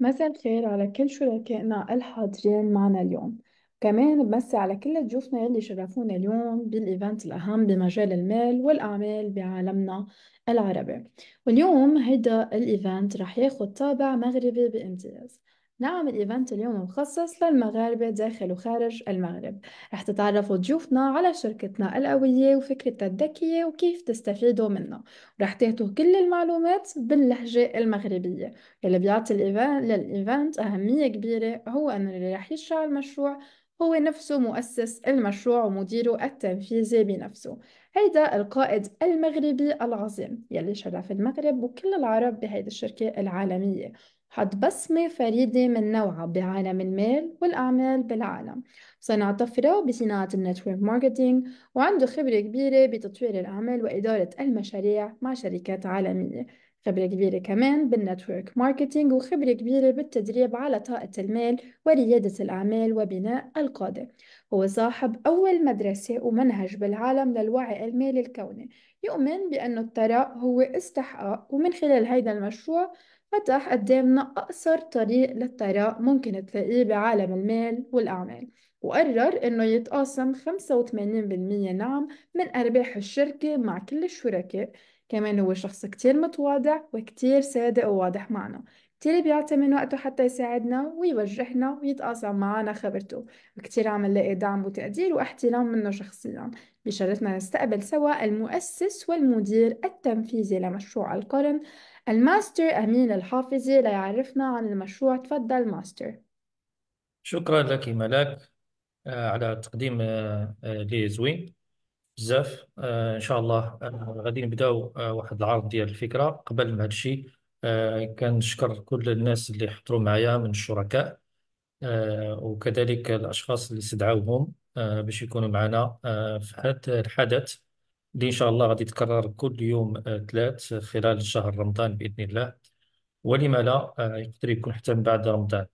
مساء الخير على كل شركائنا الحاضرين معنا اليوم كمان بمسي على كل ضيوفنا يلي شرفونا اليوم بالإيفنت الأهم بمجال المال والأعمال بعالمنا العربي واليوم هيدا الإيفنت رح ياخد طابع مغربي بامتياز نعم الإيفنت اليوم مخصص للمغاربة داخل وخارج المغرب رح تتعرفوا ضيوفنا على شركتنا القوية وفكرة الذكية وكيف تستفيدوا منها ورح تهتوا كل المعلومات باللهجة المغربية اللي بيعطي الإيفنت للإيفنت أهمية كبيرة هو أن اللي رح يشرع المشروع هو نفسه مؤسس المشروع ومديره التنفيذي بنفسه هيدا القائد المغربي العظيم يلي شرف المغرب وكل العرب بهيدي الشركة العالمية حط بصمة فريدة من نوعها بعالم المال والأعمال بالعالم صنع طفرة بصناعة النتورك ماركتينج وعنده خبرة كبيرة بتطوير الأعمال وإدارة المشاريع مع شركات عالمية خبرة كبيرة كمان بالنتورك ماركتينج وخبرة كبيرة بالتدريب على طاقة المال وريادة الأعمال وبناء القادة هو صاحب أول مدرسة ومنهج بالعالم للوعي المالي الكوني يؤمن بأن الثراء هو استحقاق ومن خلال هيدا المشروع فتح قدامنا أقصر طريق للثراء ممكن تلاقيه بعالم المال والأعمال وقرر إنه يتقاسم 85% نعم من أرباح الشركة مع كل الشركاء كمان هو شخص كتير متواضع وكتير صادق وواضح معنا كتير بيعطي من وقته حتى يساعدنا ويوجهنا ويتقاسم معنا خبرته وكتير عم نلاقي دعم وتقدير واحترام منه شخصيا بشرفنا نستقبل سوا المؤسس والمدير التنفيذي لمشروع القرن الماستر أمين الحافظي ليعرفنا عن المشروع تفضل ماستر شكرا لك ملاك آه، على تقديم آه، آه، لي زوين بزاف ان شاء الله غادي نبداو واحد العرض ديال الفكره قبل ما هادشي كنشكر كل الناس اللي حضروا معايا من الشركاء وكذلك الاشخاص اللي استدعوهم باش يكونوا معنا في هذا الحدث اللي إن شاء الله غادي يتكرر كل يوم آه، ثلاث آه، خلال شهر رمضان بإذن الله ولما لا آه، يقدر يكون حتى من بعد رمضان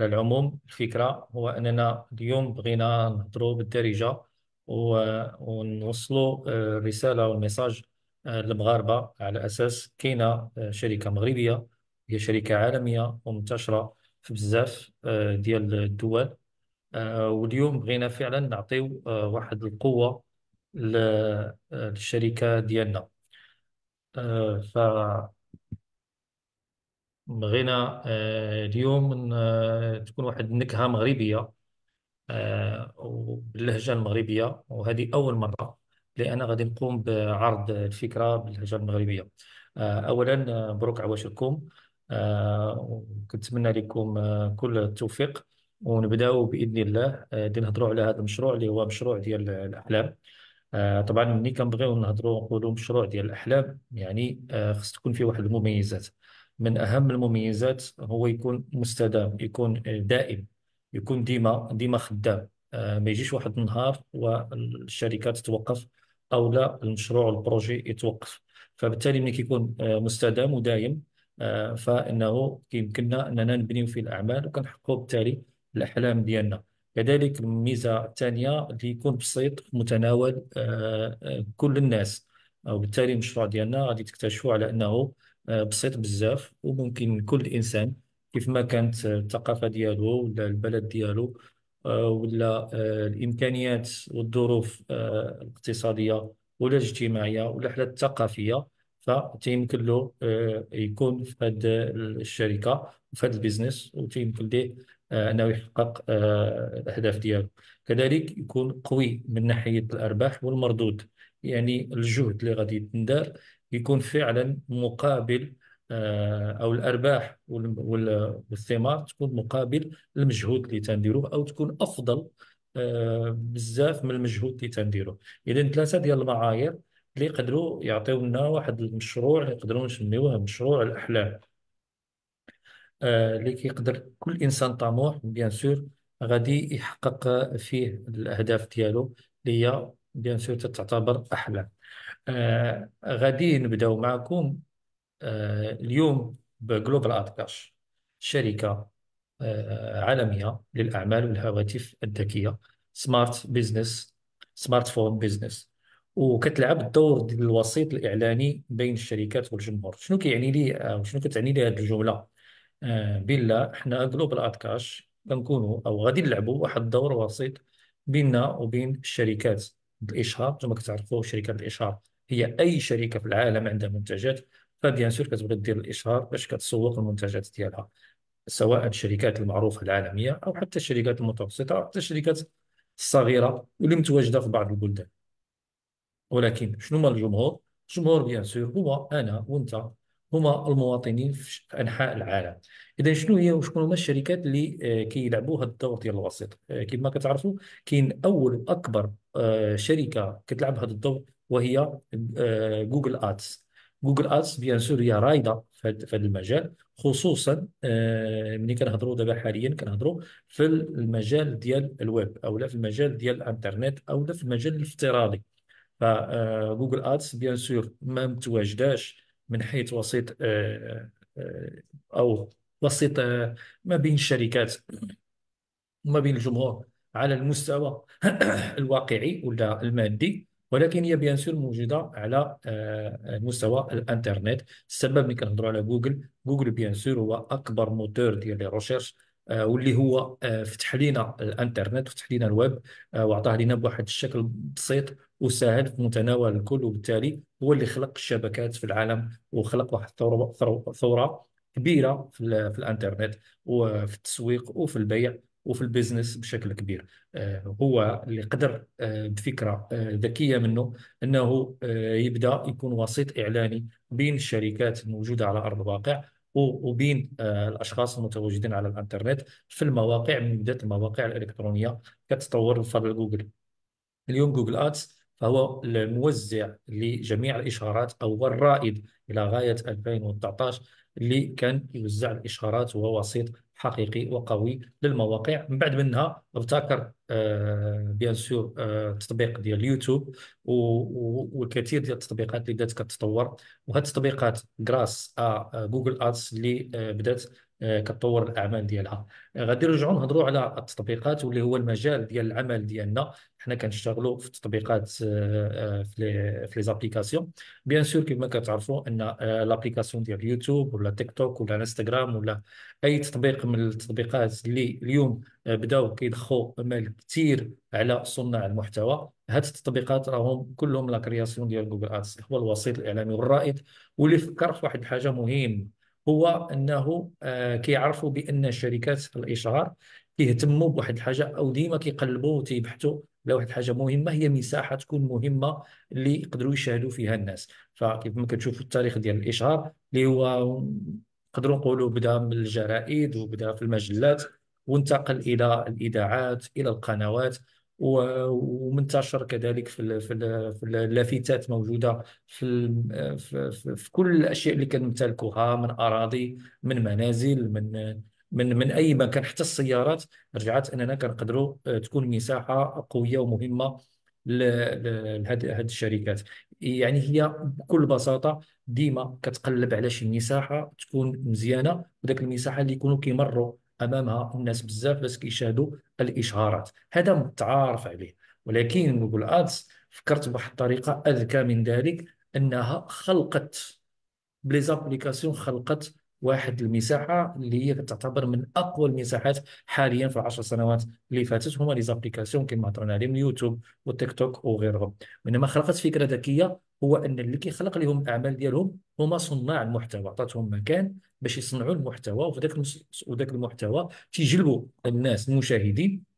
على العموم الفكرة هو أننا اليوم بغينا نهضروا بالدارجة ونوصلوا الرسالة والميساج للمغاربة على أساس كاينة شركة مغربية هي شركة عالمية ومنتشرة في بزاف ديال الدول واليوم بغينا فعلا نعطيو واحد القوة آه، للشركة ديالنا آه، ف بغينا آه، اليوم تكون واحد النكهة مغربية وباللهجة المغربية وهذه أول مرة لأن غادي نقوم بعرض الفكرة باللهجة المغربية أولا مبروك عواشركم وكنتمنى لكم كل التوفيق ونبداو بإذن الله غادي نهضروا على هذا المشروع اللي هو مشروع ديال الأحلام آه، طبعا ملي كنبغيو نهضروا ونقولوا مشروع ديال الاحلام يعني آه، خص تكون فيه واحد المميزات من اهم المميزات هو يكون مستدام يكون دائم يكون ديما ديما خدام آه، ما يجيش واحد النهار والشركه تتوقف او لا المشروع البروجي يتوقف فبالتالي ملي كيكون مستدام ودايم فانه يمكننا اننا نبنيو فيه الاعمال وكنحققوا بالتالي الاحلام ديالنا كذلك الميزه الثانيه اللي يكون بسيط متناول آه، آه، كل الناس وبالتالي المشروع ديالنا غادي تكتشفوا على انه آه، بسيط بزاف وممكن كل انسان كيف ما كانت الثقافه ديالو ولا البلد ديالو ولا الامكانيات والظروف الاقتصاديه ولا الاجتماعيه ولا حتى الثقافيه فتيمكن له يكون في هذه الشركه وفي هذا البيزنس وتيمكن ليه آه، انه يحقق آه، الاهداف ديالو كذلك يكون قوي من ناحيه الارباح والمردود يعني الجهد اللي غادي يتندار يكون فعلا مقابل آه، او الارباح والثمار تكون مقابل المجهود اللي تنديروه او تكون افضل بزاف من المجهود اللي تنديروه اذا ثلاثه ديال المعايير اللي يقدروا يعطيونا واحد المشروع اللي يقدروا نسميوه مشروع الاحلام آه، اللي كيقدر كل انسان طموح بيان سور غادي يحقق فيه الاهداف ديالو اللي هي بيان سور تعتبر احلام آه غادي نبداو معكم آه اليوم بجلوبال ادكاش كاش شركه آه عالميه للاعمال والهواتف الذكيه سمارت بيزنس سمارت فون بيزنس وكتلعب الدور ديال الوسيط الاعلاني بين الشركات والجمهور شنو كيعني لي آه، شنو كتعني لي هذه الجمله بلا احنا جلوبال اد كاش كنكونوا او غادي نلعبوا واحد الدور وسيط بيننا وبين الشركات الاشهار كما كتعرفوا شركات الاشهار هي اي شركه في العالم عندها منتجات فبيان سور كتبغي دير الاشهار باش كتسوق المنتجات ديالها سواء الشركات المعروفه العالميه او حتى الشركات المتوسطه او حتى الشركات الصغيره واللي متواجده في بعض البلدان ولكن شنو هما الجمهور الجمهور بيان سور هو انا وانت هما المواطنين في انحاء العالم اذا شنو هي وشكون هما الشركات اللي آه، كيلعبوا هذا الدور ديال الوسيط آه، كما كتعرفوا كاين اول اكبر آه، شركه كتلعب هذا الدور وهي جوجل ادس جوجل ادس بيان سور هي رايده في هذا المجال خصوصا ملي كنهضروا دابا حاليا كنهضروا في المجال ديال الويب او لا في المجال ديال الانترنت او لا في المجال الافتراضي فجوجل ادس بيان سور ما متواجداش من حيث وسيط آه، آه، او وسيط آه، ما بين الشركات وما بين الجمهور على المستوى الواقعي ولا المادي ولكن هي بيان سور موجوده على مستوى الانترنت السبب ملي كنهضروا على جوجل جوجل بيان سور هو اكبر موتور ديال لي آه، واللي هو آه، فتح لنا الانترنت فتح لنا الويب آه، واعطاه لنا بواحد الشكل بسيط وسهل في متناول الكل وبالتالي هو اللي خلق الشبكات في العالم وخلق واحد الثوره ثوره كبيره في, في الانترنت وفي التسويق وفي البيع وفي البيزنس بشكل كبير هو اللي قدر بفكره ذكيه منه انه يبدا يكون وسيط اعلاني بين الشركات الموجوده على ارض الواقع وبين آه، الاشخاص المتواجدين على الانترنت في المواقع من بدايه المواقع الالكترونيه كتطور الفضل جوجل اليوم جوجل ادز فهو الموزع لجميع الاشهارات او الرائد الى غايه 2019 اللي كان يوزع الاشهارات وهو وسيط حقيقي وقوي للمواقع من بعد منها ابتكر آه، بيان سور آه، تطبيق ديال اليوتيوب والكثير ديال التطبيقات اللي بدات كتطور وهاد التطبيقات جراس آه، جوجل ادز اللي بدات كتطور الاعمال ديالها غادي نرجعوا نهضروا على التطبيقات واللي هو المجال ديال العمل ديالنا حنا كنشتغلوا في التطبيقات آه، آه، في لي زابليكاسيون بيان سور كيما كتعرفوا ان لابليكاسيون آه، ديال يوتيوب ولا تيك توك ولا انستغرام ولا اي تطبيق من التطبيقات اللي اليوم بداو كيدخلوا مال كثير على صناع المحتوى هاد التطبيقات راهم كلهم لا كرياسيون ديال جوجل ادس هو الوسيط الاعلامي والرائد واللي فكر في واحد الحاجه مهمه هو انه كيعرفوا بان شركات الاشهار كيهتموا بواحد الحاجه او ديما كيقلبوا تيبحثوا واحد الحاجه مهمه هي مساحه تكون مهمه اللي يقدروا يشاهدوا فيها الناس فكيف ما كتشوفوا التاريخ ديال الاشهار اللي هو نقدروا نقولوا بدا من الجرائد وبدا في المجلات وانتقل الى الاذاعات الى القنوات ومنتشر كذلك في في, في اللافتات موجوده في, في في كل الاشياء اللي كنمتلكوها من اراضي من منازل من من من اي مكان حتى السيارات رجعت اننا كنقدروا آه، تكون مساحه قويه ومهمه لهذه الشركات يعني هي بكل بساطه ديما كتقلب على شي مساحه تكون مزيانه وداك المساحه اللي يكونوا كيمروا امامها الناس بزاف باش كيشاهدوا الاشهارات هذا متعارف عليه ولكن جوجل ادز فكرت بواحد الطريقه اذكى من ذلك انها خلقت بليزابليكاسيون خلقت واحد المساحه اللي هي تعتبر من اقوى المساحات حاليا في العشر سنوات اللي فاتت هما ليزابليكاسيون كيما كما هضرنا عليهم اليوتيوب والتيك توك وغيرهم وانما خلقت فكره ذكيه هو ان اللي كيخلق لهم الاعمال ديالهم هما صناع المحتوى عطاتهم مكان باش يصنعوا المحتوى وفي ذاك وذاك المحتوى تيجلبوا الناس المشاهدين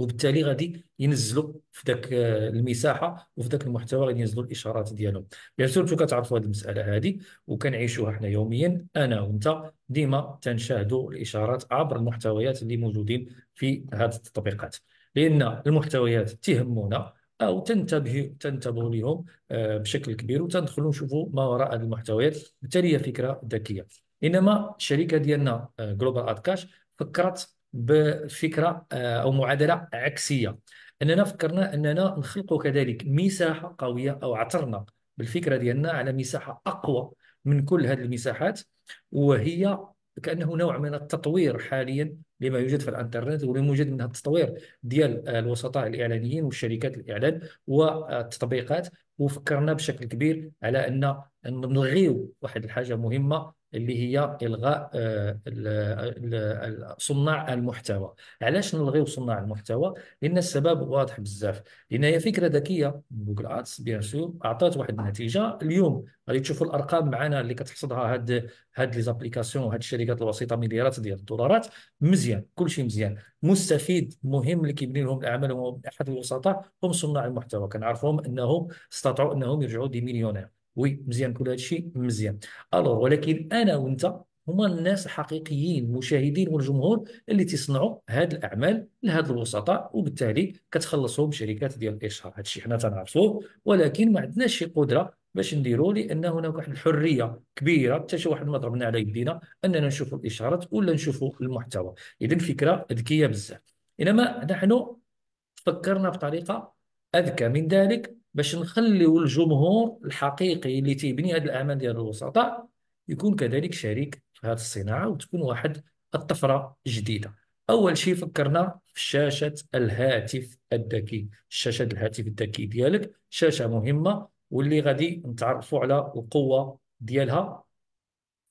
وبالتالي غادي ينزلوا في ذاك آه، المساحه وفي ذاك المحتوى غادي ينزلوا الاشارات ديالهم بيان سور كتعرفوا هذه المساله هذه وكنعيشوها حنا يوميا انا وانت ديما تنشاهدوا الاشارات عبر المحتويات اللي موجودين في هذه التطبيقات لان المحتويات تهمنا او تنتبه تنتبه لهم آه، بشكل كبير وتندخلوا نشوفوا ما وراء هذه المحتويات بالتالي هي فكره ذكيه انما الشركه ديالنا جلوبال اد كاش فكرت بفكره آه، او معادله عكسيه اننا فكرنا اننا نخلقوا كذلك مساحه قويه او عثرنا بالفكره ديالنا على مساحه اقوى من كل هذه المساحات وهي كانه نوع من التطوير حاليا لما يوجد في الانترنت ولما يوجد منها التطوير ديال الوسطاء الاعلانيين والشركات الاعلان والتطبيقات وفكرنا بشكل كبير على ان نلغيو واحد الحاجه مهمه اللي هي الغاء آه، صناع المحتوى علاش نلغيو صناع المحتوى لان السبب واضح بزاف لان هي فكره ذكيه جوجل ادس بيان سور اعطات واحد النتيجه اليوم غادي تشوفوا الارقام معنا اللي كتحصدها هاد هاد لي زابليكاسيون وهاد الشركات الوسيطه مليارات ديال الدولارات مزيان كلشي مزيان مستفيد مهم اللي كيبني لهم الاعمال وهم احد الوسطاء هم صناع المحتوى كنعرفهم انهم استطاعوا انهم يرجعوا دي مليونير وي مزيان كل هذا الشيء مزيان الوغ ولكن انا وانت هما الناس الحقيقيين المشاهدين والجمهور اللي تيصنعوا هذه الاعمال لهاد الوسطاء وبالتالي كتخلصهم شركات ديال الاشهار هذا الشيء حنا تنعرفوه ولكن ما عندناش شي قدره باش نديروا لان هناك واحد الحريه كبيره حتى شي واحد ما ضربنا على يدينا اننا نشوفوا الاشارات ولا نشوفوا المحتوى اذا الفكره ذكيه بزاف انما نحن فكرنا بطريقه اذكى من ذلك باش نخليو الجمهور الحقيقي اللي تيبني هذه الاعمال ديال الوسطاء يكون كذلك شريك في هذه الصناعه وتكون واحد الطفره جديده اول شيء فكرنا في شاشه الهاتف الذكي شاشه الهاتف الذكي ديالك شاشه مهمه واللي غادي نتعرفوا على القوه ديالها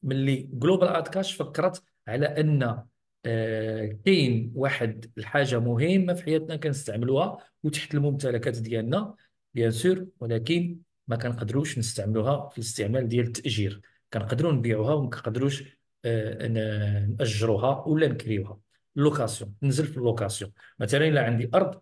ملي جلوبال اد كاش فكرت على ان آه، كاين واحد الحاجه مهمه في حياتنا كنستعملوها وتحت الممتلكات ديالنا بيان سور ولكن ما كنقدروش نستعملوها في الاستعمال ديال التاجير كنقدروا نبيعوها وما كنقدروش آه، ناجروها ولا نكريوها اللوكاسيون ننزل في اللوكاسيون مثلا الا عندي ارض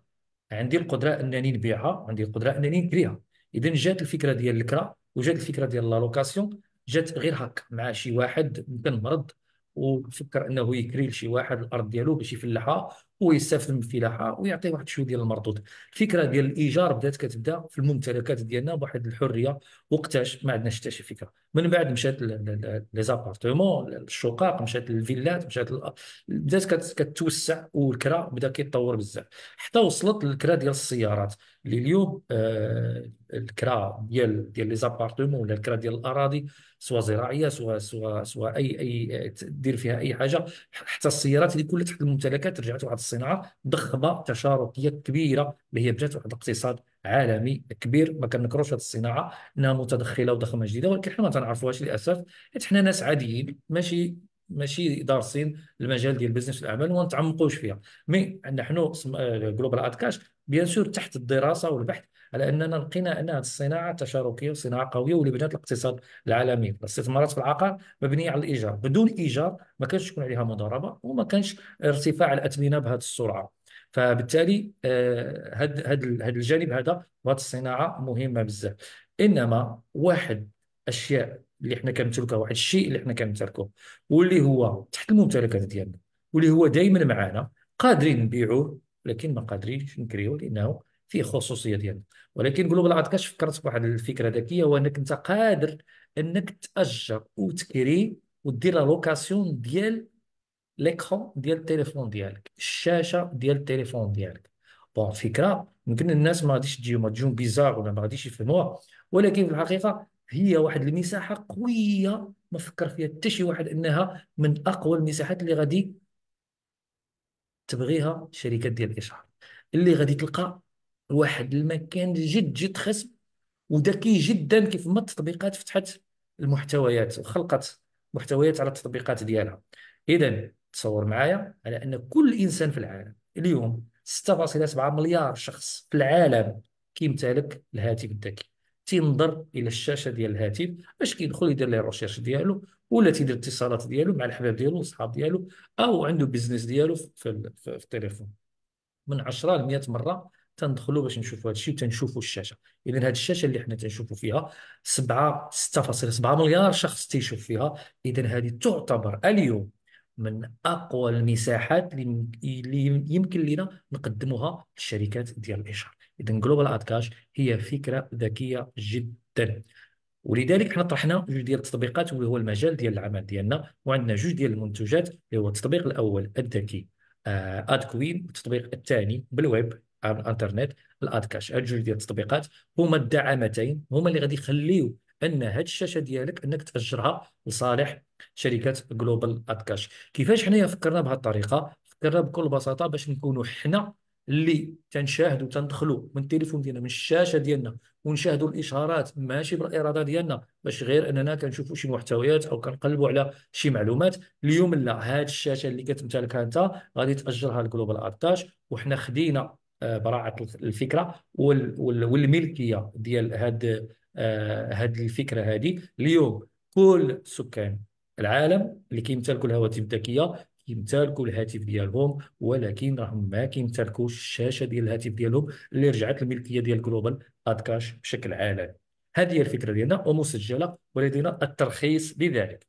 عندي القدره انني نبيعها عندي القدره انني نكريها اذا جات الفكره ديال الكرا وجات الفكره ديال لا لوكاسيون جات غير هكا مع شي واحد بن مرض وفكر انه يكري لشي واحد الارض ديالو باش يفلحها من الفلاحه ويعطي واحد شويه ديال المردود الفكره ديال الايجار بدات كتبدا في الممتلكات ديالنا بواحد الحريه وقتاش ما عندناش حتى شي فكره من بعد مشات لي الشقق مشات للفيلات مشات بدات كتوسع والكرا بدا كيتطور بزاف حتى وصلت للكرا ديال السيارات اللي اليوم آه الكرا ديال ديال لي ولا الكرا ديال الاراضي سواء زراعيه سواء سواء سواء اي اي دير فيها اي حاجه حتى السيارات اللي كلها تحت الممتلكات رجعت واحد الصناعه ضخمه تشاركيه كبيره اللي هي بجات واحد الاقتصاد عالمي كبير ما كنكروش هذه الصناعه انها متدخله وضخمه جديده ولكن حنا ما تنعرفوهاش للاسف حيت حنا ناس عاديين ماشي ماشي دارسين المجال ديال بزنس الاعمال وما نتعمقوش فيها مي نحن جلوبال كاش آه، بيان سور تحت الدراسه والبحث على أننا لقينا أن الصناعة تشاركية وصناعة قوية واللي بنات الاقتصاد العالمي الاستثمارات في العقار مبنية على الإيجار بدون إيجار ما كانش يكون عليها مضاربة وما كانش ارتفاع الأثمنة بهذه السرعة فبالتالي هذا آه، الجانب هذا وهذه الصناعه مهمه بزاف انما واحد الاشياء اللي حنا كنمتلكها واحد الشيء اللي حنا كنمتلكه واللي هو تحت الممتلكات ديالنا واللي هو دائما معانا قادرين نبيعوه لكن ما قادرينش نكريوه لانه فيه خصوصيه ديالك يعني. ولكن جلوبال كاش فكرت بواحد الفكره ذكيه هو انك انت قادر انك تاجر وتكري ودير لا لوكاسيون ديال ليكرون ديال التليفون ديالك الشاشه ديال التليفون ديالك بون فكره يمكن الناس ما غاديش ما تجيو بيزار ولا ما غاديش يفهموها ولكن في الحقيقه هي واحد المساحه قويه ما فكر فيها حتى شي واحد انها من اقوى المساحات اللي غادي تبغيها شركات ديال الاشعار اللي غادي تلقى واحد المكان جد جد خصب وذكي جدا كيف ما التطبيقات فتحت المحتويات وخلقت محتويات على التطبيقات ديالها اذا تصور معايا على ان كل انسان في العالم اليوم 6.7 مليار شخص في العالم كيمتلك الهاتف الذكي تنظر الى الشاشه ديال الهاتف باش كيدخل يدير لي الريشيرش ديالو ولا تيدير اتصالات ديالو مع الحباب ديالو والصحاب ديالو او عنده بيزنس ديالو في, في التليفون من 10 ل 100 مره تندخلوا باش نشوفوا هذا الشيء وتنشوفوا الشاشه اذا هذه الشاشه اللي حنا تنشوفوا فيها 7 6.7 مليار شخص تيشوف فيها اذا هذه تعتبر اليوم من اقوى المساحات اللي يمكن لنا نقدمها للشركات ديال الاشهار اذا جلوبال اد كاش هي فكره ذكيه جدا ولذلك حنا طرحنا جوج ديال التطبيقات وهو المجال ديال العمل ديالنا وعندنا جوج ديال المنتوجات اللي هو التطبيق الاول الذكي اد آه، كوين والتطبيق الثاني بالويب الانترنت الاد كاش هاد جوج ديال التطبيقات هما الدعامتين هما اللي غادي يخليو ان هاد الشاشه ديالك انك تاجرها لصالح شركه جلوبال اد كاش كيفاش حنايا فكرنا بهذه الطريقه فكرنا بكل بساطه باش نكونوا حنا اللي تنشاهدوا تندخلوا من التليفون ديالنا من الشاشه ديالنا ونشاهدوا الاشارات ماشي بالاراده ديالنا باش غير اننا كنشوفوا شي محتويات او كنقلبوا على شي معلومات اليوم لا هاد الشاشه اللي كتمتلكها انت غادي تاجرها لجلوبال 14 وحنا خدينا آه، براعه الفكره والملكيه ديال هاد آه، هاد الفكره هذه اليوم كل سكان العالم اللي كيمتلكوا الهواتف الذكيه كيمتلكوا الهاتف ديالهم ولكن راهم ما كيمتلكوش الشاشه ديال الهاتف ديالهم اللي رجعت الملكيه ديال جلوبال ادكاش بشكل عالمي هذه هي الفكره ديالنا ومسجله ولدينا الترخيص لذلك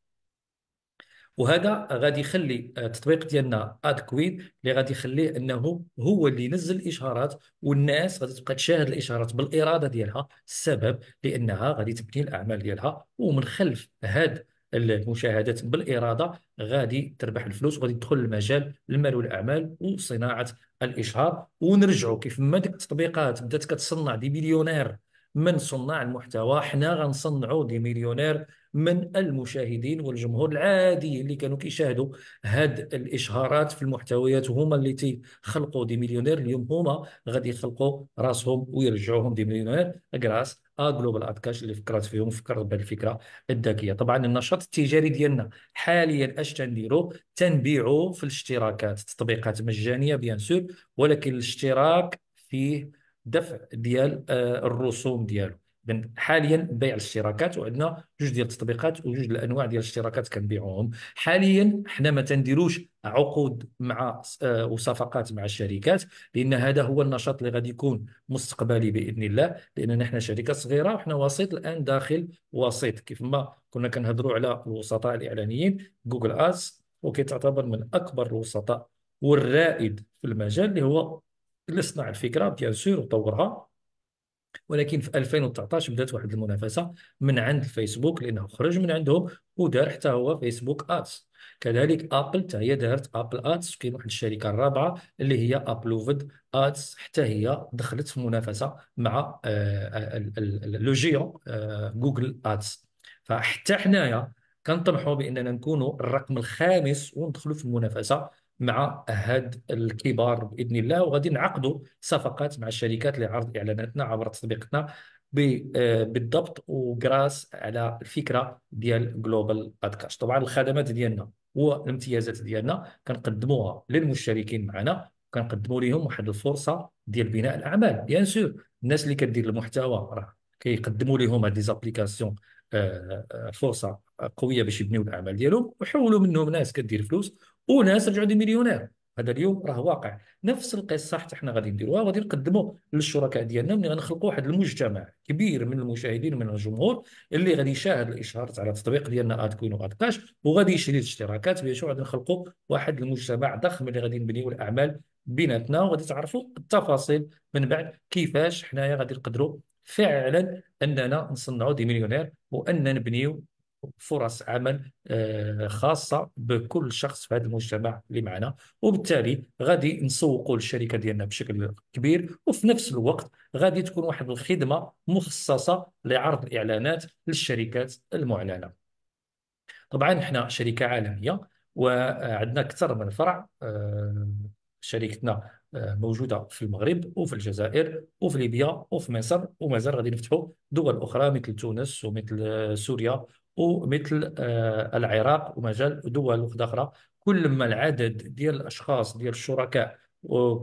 وهذا غادي يخلي آه، التطبيق ديالنا اد كوين اللي غادي يخليه انه هو اللي ينزل الاشهارات والناس غادي تبقى تشاهد الاشهارات بالاراده ديالها السبب لانها غادي تبني الاعمال ديالها ومن خلف هاد المشاهدات بالاراده غادي تربح الفلوس وغادي تدخل المجال المال والاعمال وصناعه الاشهار ونرجعوا كيف ما ديك التطبيقات بدات كتصنع دي مليونير من صناع المحتوى حنا غنصنعوا دي مليونير من المشاهدين والجمهور العادي اللي كانوا كيشاهدوا هاد الاشهارات في المحتويات هما اللي تيخلقوا دي مليونير اليوم هما غادي يخلقوا راسهم ويرجعوهم دي مليونير كراس جلوبال ادكاش اللي فكرت فيهم فكرت بهذه الفكره الذكيه طبعا النشاط التجاري ديالنا حاليا اش تنديروا تنبيعوا في الاشتراكات تطبيقات مجانيه بيان ولكن الاشتراك فيه دفع ديال الرسوم ديالو إذن حاليا بيع الاشتراكات وعندنا جوج ديال التطبيقات وجوج الانواع ديال الاشتراكات كنبيعوهم حاليا حنا ما تنديروش عقود مع آه، وصفقات مع الشركات لان هذا هو النشاط اللي غادي يكون مستقبلي باذن الله لان حنا شركه صغيره وحنا وسيط الان داخل وسيط كيف ما كنا كنهضروا على الوسطاء الاعلانيين جوجل ادز وكيتعتبر من اكبر الوسطاء والرائد في المجال اللي هو اللي صنع الفكره بيان سور وطورها ولكن في 2019 بدات واحد المنافسه من عند الفيسبوك لانه خرج من عندهم ودار حتى هو فيسبوك ادز كذلك ابل حتى هي دارت ابل ادز كاين واحد الشركه الرابعه اللي هي ابلوفد ادز حتى هي دخلت في منافسه مع آه، آه، لوجيو آه، جوجل ادز فحتى حنايا كنطمحوا باننا نكونوا الرقم الخامس وندخلوا في المنافسه مع هاد الكبار باذن الله وغادي نعقدوا صفقات مع الشركات لعرض اعلاناتنا عبر تطبيقنا آه، بالضبط وكراس على الفكره ديال جلوبال بودكاست طبعا الخدمات ديالنا والامتيازات ديالنا كنقدموها للمشتركين معنا كنقدموا لهم واحد الفرصه ديال بناء الاعمال بيان سور الناس اللي كدير المحتوى راه كيقدموا لهم هاد ليزابليكاسيون آه، آه، فرصه قويه باش يبنيو الاعمال ديالهم وحولوا منهم ناس كدير فلوس وناس رجعوا دي مليونير هذا اليوم راه واقع نفس القصه حتى حنا غادي نديروها غادي نقدموا للشركاء ديالنا ملي غنخلقوا واحد المجتمع كبير من المشاهدين من الجمهور اللي غادي يشاهد الاشهارات على التطبيق ديالنا اد كوين واد كاش وغادي يشري الاشتراكات باش غادي نخلقوا واحد المجتمع ضخم اللي غادي نبنيو الاعمال بيناتنا وغادي تعرفوا التفاصيل من بعد كيفاش حنايا غادي نقدروا فعلا اننا نصنعوا دي مليونير وان نبنيو فرص عمل آه، خاصه بكل شخص في هذا المجتمع اللي معنا وبالتالي غادي نسوقوا الشركه ديالنا بشكل كبير وفي نفس الوقت غادي تكون واحد الخدمه مخصصه لعرض الاعلانات للشركات المعلنه طبعا احنا شركه عالميه وعندنا اكثر من فرع آه، شركتنا آه، موجوده في المغرب وفي الجزائر وفي ليبيا وفي مصر ومازال غادي نفتحوا دول اخرى مثل تونس ومثل سوريا ومثل آه، العراق ومجال دول اخرى كل ما العدد ديال الاشخاص ديال الشركاء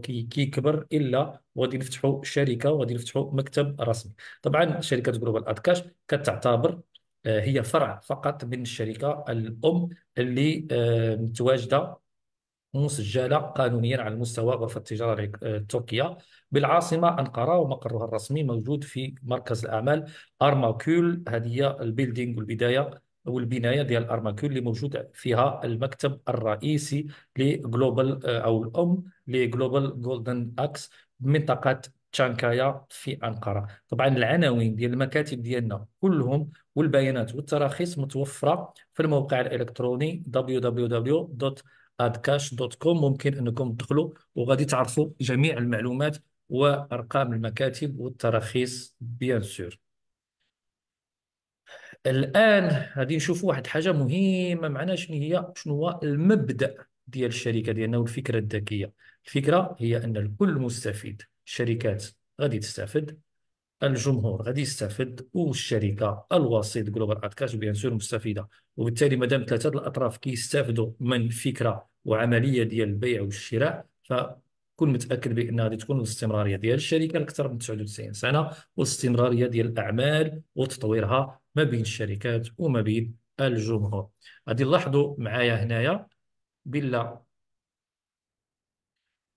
كيكبر الا غادي نفتحوا شركه وغادي نفتحوا مكتب رسمي طبعا شركه جلوبال ادكاش كتعتبر آه، هي فرع فقط من الشركه الام اللي آه، متواجده مسجلة قانونيا على مستوى غرفة التجارة التركية آه، بالعاصمة أنقرة ومقرها الرسمي موجود في مركز الأعمال أرماكول هذه هي البيلدينغ والبداية والبنايه ديال ارماكول اللي موجود فيها المكتب الرئيسي لجلوبال آه، او الام لجلوبال جولدن اكس بمنطقه تشانكايا في انقره طبعا العناوين ديال المكاتب ديالنا كلهم والبيانات والتراخيص متوفره في الموقع الالكتروني www. adcash.com ممكن انكم تدخلوا وغادي تعرفوا جميع المعلومات وارقام المكاتب والتراخيص بيان سور الان غادي نشوفوا واحد الحاجه مهمه معنا شنو هي شنو هو المبدا ديال الشركه ديالنا والفكره الذكيه الفكره هي ان الكل مستفيد الشركات غادي تستافد الجمهور غادي يستافد والشركه الوسيط جلوبال ادكاش بيان سور مستفيده وبالتالي مادام ثلاثه الاطراف كيستافدوا من فكره وعمليه ديال البيع والشراء فكون متاكد بان غادي تكون الاستمراريه ديال الشركه اكثر من 99 سنه والاستمراريه ديال الاعمال وتطويرها ما بين الشركات وما بين الجمهور غادي نلاحظوا معايا هنايا بلا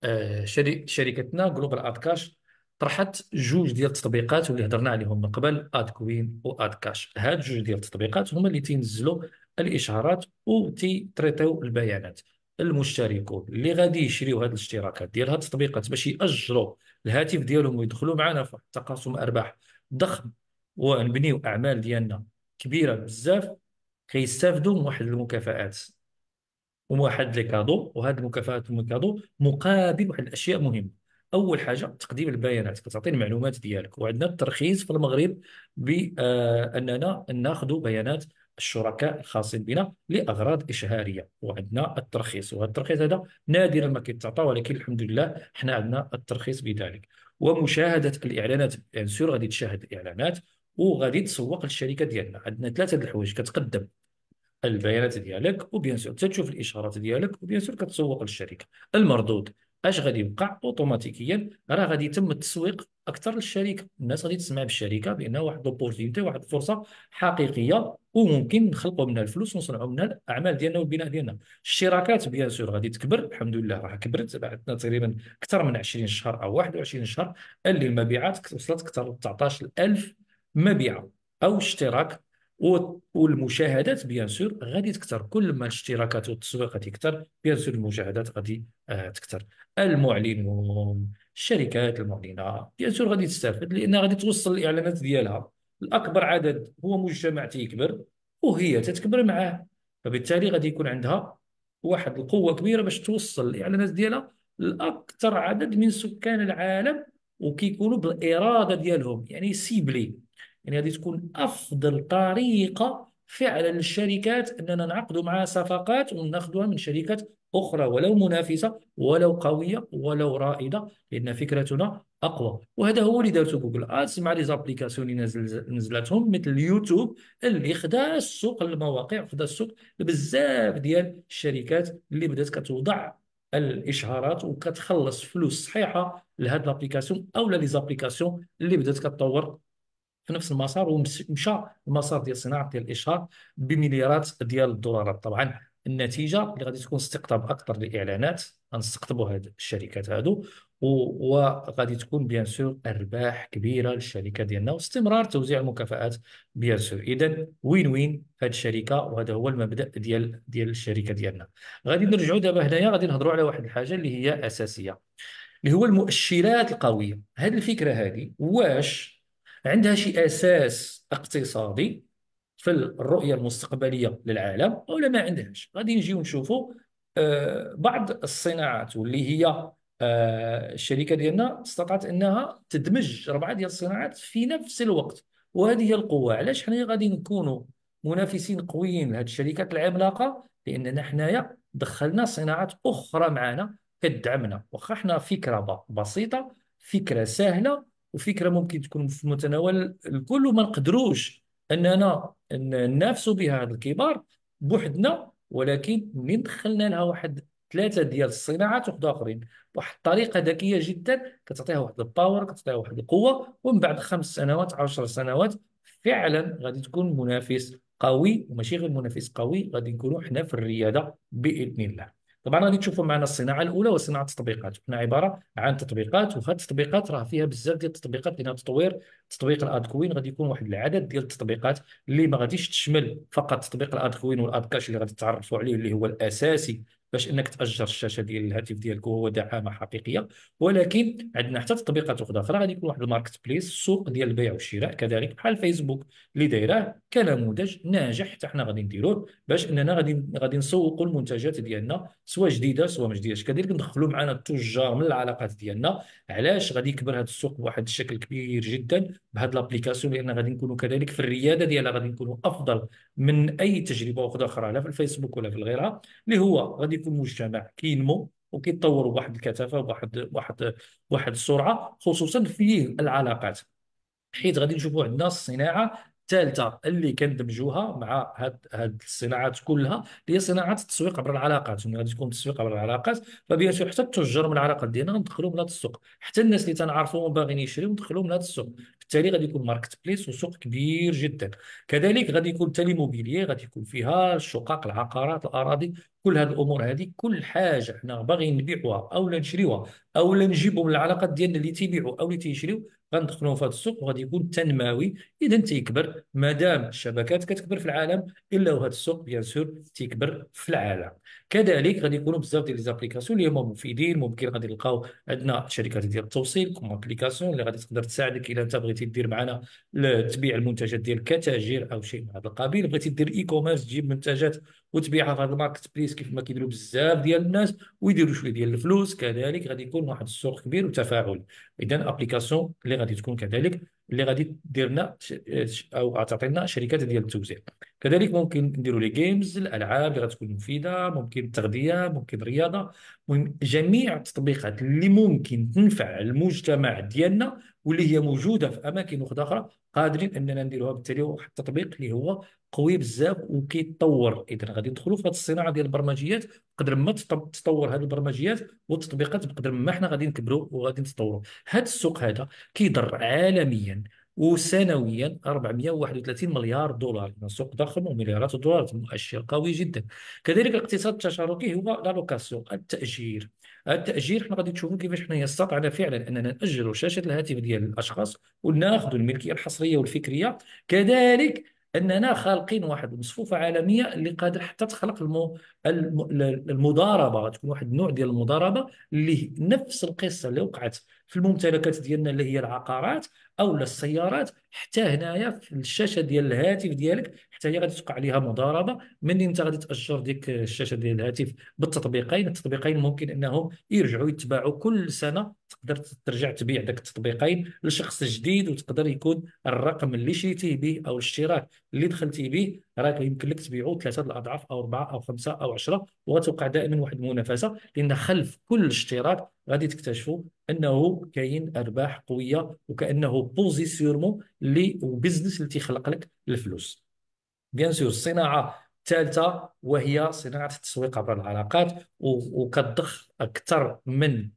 آه، شركتنا جلوبال ادكاش طرحت جوج ديال التطبيقات واللي هضرنا عليهم من قبل اد كوين واد كاش هاد جوج ديال التطبيقات هما اللي تينزلوا الاشعارات وتيتريطيو البيانات المشتركون اللي غادي يشريو هاد الاشتراكات ديال هاد التطبيقات باش ياجروا الهاتف ديالهم ويدخلوا معنا في تقاسم ارباح ضخم ونبنيو اعمال ديالنا كبيره بزاف كيستافدوا من واحد المكافآت ومن واحد لي كادو وهاد المكافآت والكادو مقابل واحد الاشياء مهمه اول حاجه تقديم البيانات كتعطي المعلومات ديالك وعندنا الترخيص في المغرب باننا آه، ناخذ بيانات الشركاء الخاصين بنا لاغراض اشهاريه وعندنا الترخيص وهذا الترخيص هذا نادرا ما كيتعطى ولكن الحمد لله حنا عندنا الترخيص بذلك ومشاهده الاعلانات بيان يعني سير غادي تشاهد الاعلانات وغادي تسوق للشركه ديالنا عندنا ثلاثه د الحوايج كتقدم البيانات ديالك وبيان سور تشوف الاشارات ديالك وبيان سور كتسوق للشركه المردود اش غادي يوقع اوتوماتيكيا راه غادي يتم التسويق اكثر للشركه الناس غادي تسمع بالشركه بانها واحد لوبورتينيتي واحد الفرصه حقيقيه وممكن نخلقوا منها الفلوس ونصنعوا منها الاعمال ديالنا والبناء ديالنا الشراكات بيان سور غادي تكبر الحمد لله راه كبرت عندنا تقريبا اكثر من 20 شهر او 21 شهر اللي المبيعات وصلت اكثر من 19000 مبيعه او اشتراك والمشاهدات بيان سور غادي تكثر كل ما الاشتراكات والتسويق غادي يكثر بيان سور المشاهدات غادي آه، تكثر المعلنون الشركات المعلنه بيان سور غادي تستافد لان غادي توصل الاعلانات ديالها لاكبر عدد هو مجتمع تيكبر وهي تتكبر معاه فبالتالي غادي يكون عندها واحد القوه كبيره باش توصل الاعلانات ديالها لاكثر عدد من سكان العالم وكيكونوا بالاراده ديالهم يعني سيبلي يعني غادي تكون افضل طريقه فعلا للشركات اننا نعقدوا معها صفقات وناخذها من شركات اخرى ولو منافسه ولو قويه ولو رائده لان فكرتنا اقوى وهذا هو اللي دارته جوجل ادس آه، مع لي زابليكاسيون اللي نزلتهم مثل اليوتيوب اللي خدا السوق المواقع خدا السوق بزاف ديال الشركات اللي بدات كتوضع الاشهارات وكتخلص فلوس صحيحه لهاد لابليكاسيون او لي زابليكاسيون اللي بدات كتطور في نفس المسار ومشى المسار ديال صناعه ديال الاشهار بمليارات ديال الدولارات طبعا النتيجه اللي غادي تكون استقطاب اكثر للاعلانات غنستقطبوا هاد الشركات هادو وغادي تكون بيان سور ارباح كبيره للشركه ديالنا واستمرار توزيع المكافآت بيان سور اذا وين وين هاد الشركه وهذا هو المبدا ديال ديال الشركه ديالنا غادي نرجعوا دابا هنايا غادي نهضروا على واحد الحاجه اللي هي اساسيه اللي هو المؤشرات القويه هاد الفكره هذه واش عندها شي اساس اقتصادي في الرؤيه المستقبليه للعالم ولا ما عندهاش غادي نجيو نشوفوا آه، بعض الصناعات واللي هي آه، الشركه ديالنا استطاعت انها تدمج اربعه ديال الصناعات في نفس الوقت وهذه هي القوه علاش حنا غادي نكونوا منافسين قويين لهذه الشركات العملاقه لاننا حنايا دخلنا صناعات اخرى معنا كدعمنا واخا حنا فكره بسيطه فكره سهله وفكره ممكن تكون في متناول الكل وما نقدروش اننا ننافسوا بها هاد الكبار بوحدنا ولكن من دخلنا لها واحد ثلاثه ديال الصناعات وحد اخرين بواحد الطريقه ذكيه جدا كتعطيها واحد الباور كتعطيها واحد القوه ومن بعد خمس سنوات 10 سنوات فعلا غادي تكون منافس قوي وماشي غير منافس قوي غادي نكونوا حنا في الرياده باذن الله طبعا غادي تشوفوا معنا الصناعه الاولى وصناعه التطبيقات هنا عباره عن تطبيقات وهاد التطبيقات راه فيها بزاف ديال التطبيقات لان تطوير تطبيق الادكوين غادي يكون واحد العدد ديال التطبيقات اللي ما غاديش تشمل فقط تطبيق الادكوين كاش اللي غادي تعرفوا عليه اللي هو الاساسي باش انك تاجر الشاشه ديال الهاتف ديالك وهو دعامه حقيقيه ولكن عندنا حتى تطبيقات اخرى اخرى غادي يكون واحد الماركت بليس سوق ديال البيع والشراء كذلك بحال فيسبوك اللي دايره كنموذج ناجح حتى حنا غادي نديروه باش اننا غادي غادي نسوقوا المنتجات ديالنا سواء جديده سواء ما جديدهش كذلك ندخلوا معنا التجار من العلاقات ديالنا علاش غادي يكبر هذا السوق بواحد الشكل كبير جدا بهذا لابليكاسيون لان غادي نكونوا كذلك في الرياده ديالها غادي نكونوا افضل من اي تجربه اخرى لا في الفيسبوك ولا في غيرها اللي هو غادي في المجتمع كينمو وكيتطور بواحد الكثافه بواحد واحد واحد السرعه خصوصا في العلاقات حيت غادي نشوفوا عندنا الصناعه الثالثه اللي كندمجوها مع هاد هاد الصناعات كلها هي صناعه التسويق عبر العلاقات يعني غادي تكون التسويق عبر العلاقات فبيان حتى التجار من العلاقات ديالنا ندخلوهم لهذا السوق حتى الناس اللي تنعرفوهم باغيين يشريو ندخلوهم لهذا السوق بالتالي غادي يكون ماركت بليس وسوق كبير جدا كذلك غادي يكون تالي موبيلي غادي يكون فيها الشقق العقارات الاراضي كل هذه الامور هذه كل حاجه حنا باغيين نبيعوها او نشريوها او نجيبوا من العلاقات ديالنا اللي تيبيعوا او اللي تيشريوا غندخلوا في هذا السوق وغادي يكون تنموي اذا تيكبر مادام الشبكات كتكبر في العالم الا وهذا السوق بيان سور تيكبر في العالم كذلك غادي يكونوا بزاف ديال ليزابليكاسيون اللي هما مفيدين ممكن غادي نلقاو عندنا شركات ديال التوصيل كوم ابليكاسيون اللي غادي تقدر تساعدك الا انت بغيتي دير معنا تبيع المنتجات ديالك كتاجر او شيء من هذا القبيل بغيتي دير اي كوميرس تجيب منتجات وتبيعها في هذا الماركت بليس كيف ما كيديروا بزاف ديال الناس ويديروا شويه ديال الفلوس كذلك غادي يكون واحد السوق كبير وتفاعل اذا ابليكاسيون اللي غادي تكون كذلك اللي غادي دير لنا او تعطينا شركات ديال التوزيع كذلك ممكن نديروا لي جيمز الالعاب اللي غتكون مفيده ممكن التغذيه ممكن الرياضه المهم جميع التطبيقات اللي ممكن تنفع المجتمع ديالنا واللي هي موجوده في اماكن اخرى قادرين اننا نديروها بالتالي واحد التطبيق اللي هو قوي بزاف وكيتطور اذا غادي ندخلوا في هذه الصناعه ديال البرمجيات قدر ما تطور هذه البرمجيات والتطبيقات بقدر ما حنا غادي نكبروا وغادي نتطوروا هذا السوق هذا كيضر عالميا وسنويا 431 مليار دولار سوق ضخم ومليارات الدولارات مؤشر قوي جدا كذلك الاقتصاد التشاركي هو لالوكاسيون التاجير التاجير حنا غادي تشوفوا كيفاش حنا استطعنا فعلا اننا ناجروا شاشه الهاتف ديال الاشخاص وناخذوا الملكيه الحصريه والفكريه كذلك اننا خالقين واحد المصفوفه عالميه اللي قادر حتى تخلق المو... المضاربه تكون واحد النوع ديال المضاربه اللي نفس القصه اللي وقعت في الممتلكات ديالنا اللي هي العقارات او السيارات حتى هنايا في الشاشه ديال الهاتف ديالك حتى هي غادي تقع عليها مضاربه من انت غادي تاجر ديك الشاشه ديال الهاتف بالتطبيقين التطبيقين ممكن انهم يرجعوا يتباعوا كل سنه تقدر ترجع تبيع داك التطبيقين لشخص جديد وتقدر يكون الرقم اللي شريتيه به او الاشتراك اللي دخلتي به راك يمكن لك تبيعه ثلاثه الاضعاف او اربعه او خمسه او عشره وغتوقع دائما واحد المنافسه لان خلف كل اشتراك غادي تكتشفوا انه كاين ارباح قويه وكانه بوزيسيورمون اللي وبزنس اللي تيخلق لك الفلوس بيان سور الصناعه الثالثه وهي صناعه التسويق عبر العلاقات وكتضخ اكثر من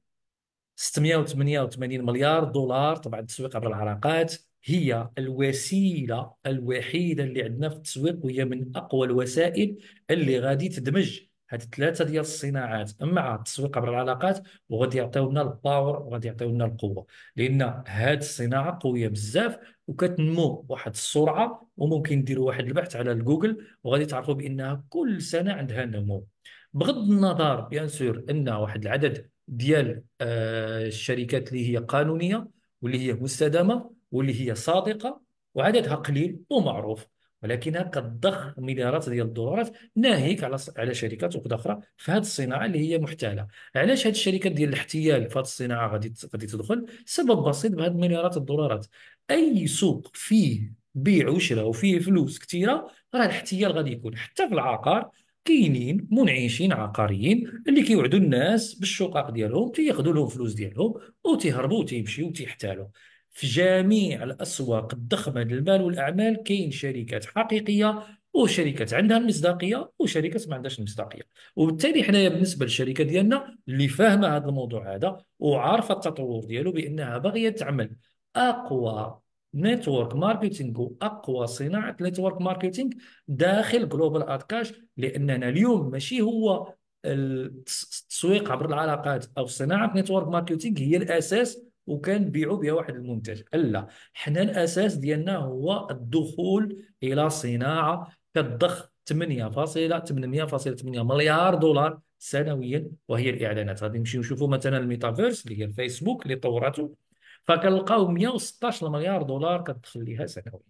688 مليار دولار طبعا التسويق عبر العلاقات هي الوسيله الوحيده اللي عندنا في التسويق وهي من اقوى الوسائل اللي غادي تدمج هاد الثلاثه ديال الصناعات مع التسويق عبر العلاقات وغادي يعطيو لنا الباور وغادي يعطيو لنا القوه لان هاد الصناعه قويه بزاف وكتنمو بواحد السرعه وممكن ديروا واحد البحث على الجوجل وغادي تعرفوا بانها كل سنه عندها نمو بغض النظر بيان سور ان واحد العدد ديال آه، الشركات اللي هي قانونيه واللي هي مستدامه واللي هي صادقه وعددها قليل ومعروف ولكنها كتضخ مليارات ديال الدولارات ناهيك على على شركات وحده اخرى في هذه الصناعه اللي هي محتاله علاش هذه الشركات ديال الاحتيال في هذه الصناعه غادي غادي تدخل سبب بسيط بهذه مليارات الدولارات اي سوق فيه بيع وشراء وفيه فلوس كثيره راه الاحتيال غادي يكون حتى في العقار كاينين منعشين عقاريين اللي كيوعدوا الناس بالشقق ديالهم تياخذوا لهم فلوس ديالهم وتيهربوا وتيمشيو وتيحتالوا في جميع الأسواق الضخمة للمال والأعمال كاين شركات حقيقية وشركات عندها المصداقيه وشركات ما عندهاش المصداقيه وبالتالي حنايا بالنسبه للشركه ديالنا اللي فاهمه هذا الموضوع هذا وعارفه التطور ديالو بانها باغيه تعمل اقوى نتورك ماركتينغ واقوى صناعه نتورك ماركتينغ داخل جلوبال اد كاش لاننا اليوم ماشي هو التسويق عبر العلاقات او صناعه نتورك ماركتينغ هي الاساس وكان بيعوا بها واحد المنتج الا حنا الاساس ديالنا هو الدخول الى صناعه كتضخ 8.8.8 مليار دولار سنويا وهي الاعلانات غادي نمشيو نشوفوا مثلا الميتافيرس اللي هي الفيسبوك اللي طورته فكنلقاو 116 مليار دولار كتدخل ليها سنويا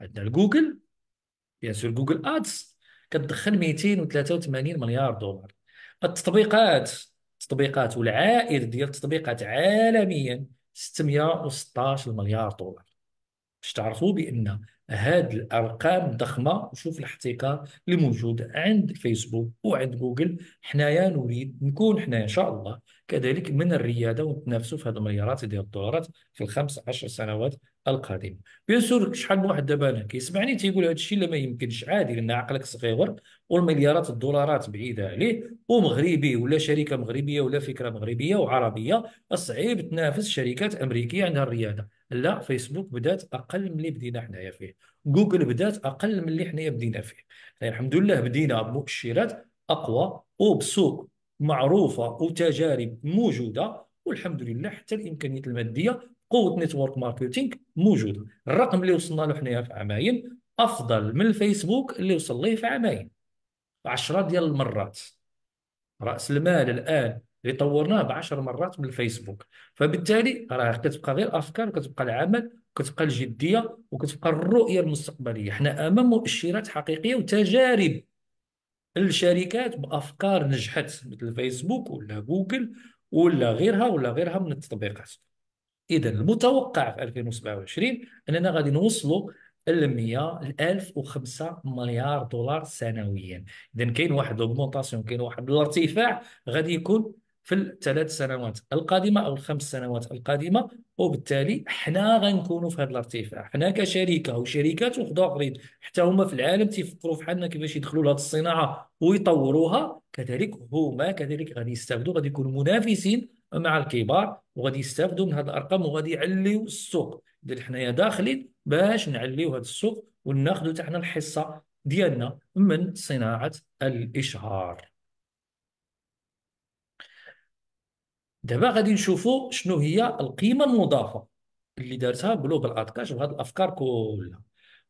عندنا الجوجل بيان سور جوجل ادز كتدخل 283 مليار دولار التطبيقات التطبيقات والعائد ديال التطبيقات عالميا 616 مليار دولار باش تعرفوا بان هاد الارقام الضخمه وشوف الاحتكار اللي موجود عند فيسبوك وعند جوجل حنايا نريد نكون حنا ان شاء الله كذلك من الرياده ونتنافسوا في هاد المليارات ديال الدولارات في الخمس عشر سنوات القادم بيان سور شحال من واحد دابا انا كيسمعني تيقول هذا الشيء لا ما يمكنش عادي لان عقلك صغير والمليارات الدولارات بعيده عليه ومغربي ولا شركه مغربيه ولا فكره مغربيه وعربيه صعيب تنافس شركات امريكيه عندها الرياده لا فيسبوك بدات اقل من اللي بدينا حنايا فيه جوجل بدات اقل من اللي حنايا بدينا فيه يعني الحمد لله بدينا بمؤشرات اقوى وبسوق معروفه وتجارب موجوده والحمد لله حتى الامكانيات الماديه قوه نتورك ماركتينغ موجوده الرقم اللي وصلنا له حنايا في عماين افضل من الفيسبوك اللي وصل ليه في عماين 10 ديال المرات راس المال الان اللي طورناه ب 10 مرات من الفيسبوك فبالتالي راه كتبقى غير افكار وكتبقى العمل وكتبقى الجديه وكتبقى الرؤيه المستقبليه حنا امام مؤشرات حقيقيه وتجارب الشركات بافكار نجحت مثل فيسبوك ولا جوجل ولا غيرها ولا غيرها من التطبيقات اذا المتوقع في 2027 اننا غادي نوصلوا ال 100 ل 1005 مليار دولار سنويا اذا كاين واحد لوغمونطاسيون كاين واحد الارتفاع غادي يكون في الثلاث سنوات القادمه او الخمس سنوات القادمه وبالتالي حنا غنكونوا في هذا الارتفاع حنا كشركه وشركات وخدوا اخرين حتى هما في العالم تيفكروا بحالنا كيفاش يدخلوا لهذه الصناعه ويطوروها كذلك هما كذلك غادي يستافدوا غادي يكونوا منافسين مع الكبار وغادي يستافدوا من هذه الارقام وغادي يعليو السوق ديال حنايا داخلين باش نعليو هذا السوق وناخذوا حتى حنا الحصه ديالنا من صناعه الاشهار دابا غادي نشوفوا شنو هي القيمه المضافه اللي دارتها جلوبال ادكاش بهذه الافكار كلها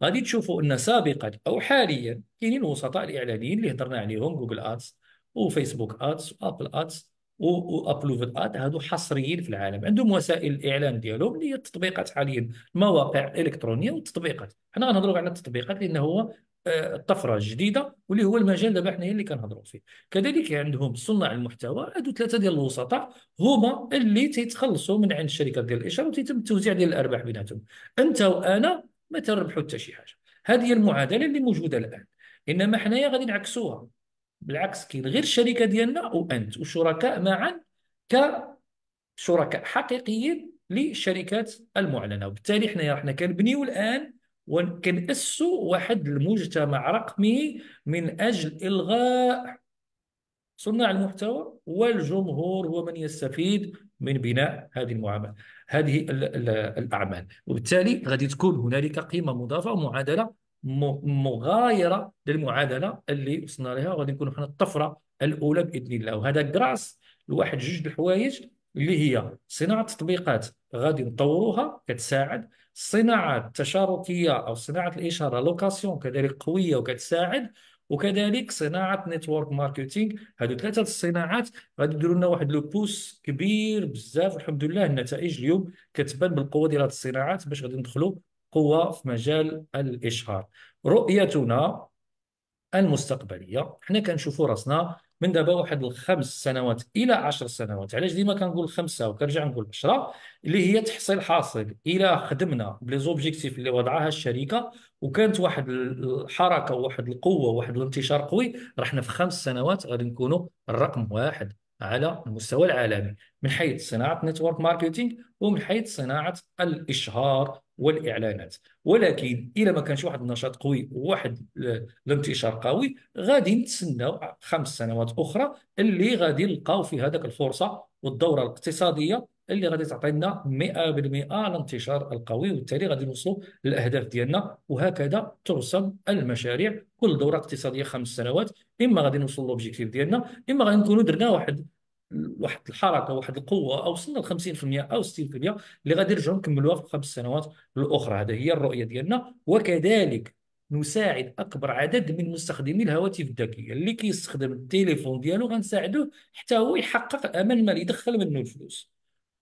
غادي تشوفوا ان سابقا او حاليا كاينين الوسطاء الاعلانيين اللي هضرنا عليهم جوجل ادس وفيسبوك ادس وابل ادس وابلوفد اد هادو حصريين في العالم عندهم وسائل الاعلام ديالهم اللي هي التطبيقات حاليا المواقع الالكترونيه والتطبيقات حنا غنهضروا على التطبيقات لان هو الطفره آه، الجديده واللي هو المجال دابا حنايا اللي كنهضروا فيه كذلك عندهم صناع المحتوى هادو ثلاثه ديال الوسطاء هما اللي تيتخلصوا من عند الشركات ديال الاشاره وتيتم التوزيع ديال الارباح بيناتهم انت وانا ما تربحوا حتى شي حاجه هذه هي المعادله اللي موجوده الان انما حنايا غادي نعكسوها بالعكس كاين غير الشركه ديالنا وانت والشركاء معا كشركاء حقيقيين للشركات المعلنه وبالتالي حنايا حنا كنبنيو الان وكنأسوا واحد المجتمع رقمي من اجل الغاء صناع المحتوى والجمهور هو من يستفيد من بناء هذه المعامله هذه الاعمال وبالتالي غادي تكون هنالك قيمه مضافه ومعادله مغايره للمعادله اللي وصلنا لها وغادي نكونوا حنا الطفره الاولى باذن الله وهذا كراس لواحد جوج الحوايج اللي هي صناعه التطبيقات غادي نطوروها كتساعد الصناعه التشاركيه او صناعه الاشاره لوكاسيون كذلك قويه وكتساعد وكذلك صناعه نيتورك ماركتينغ هادو ثلاثه الصناعات غادي يديروا لنا واحد لو بوس كبير بزاف والحمد لله النتائج اليوم كتبان بالقوه ديال هذه الصناعات باش غادي ندخلوا قوة في مجال الإشهار رؤيتنا المستقبلية حنا كنشوفوا راسنا من دابا واحد الخمس سنوات الى عشر سنوات علاش ديما كنقول خمسه وكنرجع نقول 10 اللي هي تحصيل حاصل الى خدمنا بلي زوبجيكتيف اللي وضعها الشركه وكانت واحد الحركه وواحد القوه وواحد الانتشار قوي راه حنا في خمس سنوات غادي نكونوا الرقم واحد على المستوى العالمي من حيث صناعه نتورك ماركتينغ ومن حيث صناعه الاشهار والاعلانات ولكن الى ما كانش واحد النشاط قوي وواحد الانتشار قوي غادي نتسناو خمس سنوات اخرى اللي غادي نلقاو في هذاك الفرصه والدوره الاقتصاديه اللي غادي تعطينا 100% الانتشار القوي وبالتالي غادي نوصلوا للاهداف ديالنا وهكذا ترسم المشاريع كل دوره اقتصاديه خمس سنوات اما غادي نوصلوا لوبجيكتيف ديالنا اما غادي نكونوا درنا واحد واحد الحركه واحد القوه او وصلنا ل 50% او 60% اللي غادي يرجعوا نكملوها في خمس سنوات الاخرى هذه هي الرؤيه ديالنا وكذلك نساعد اكبر عدد من مستخدمي الهواتف الذكيه اللي كيستخدم التليفون ديالو غنساعدوه حتى هو يحقق الامان المالي يدخل منه الفلوس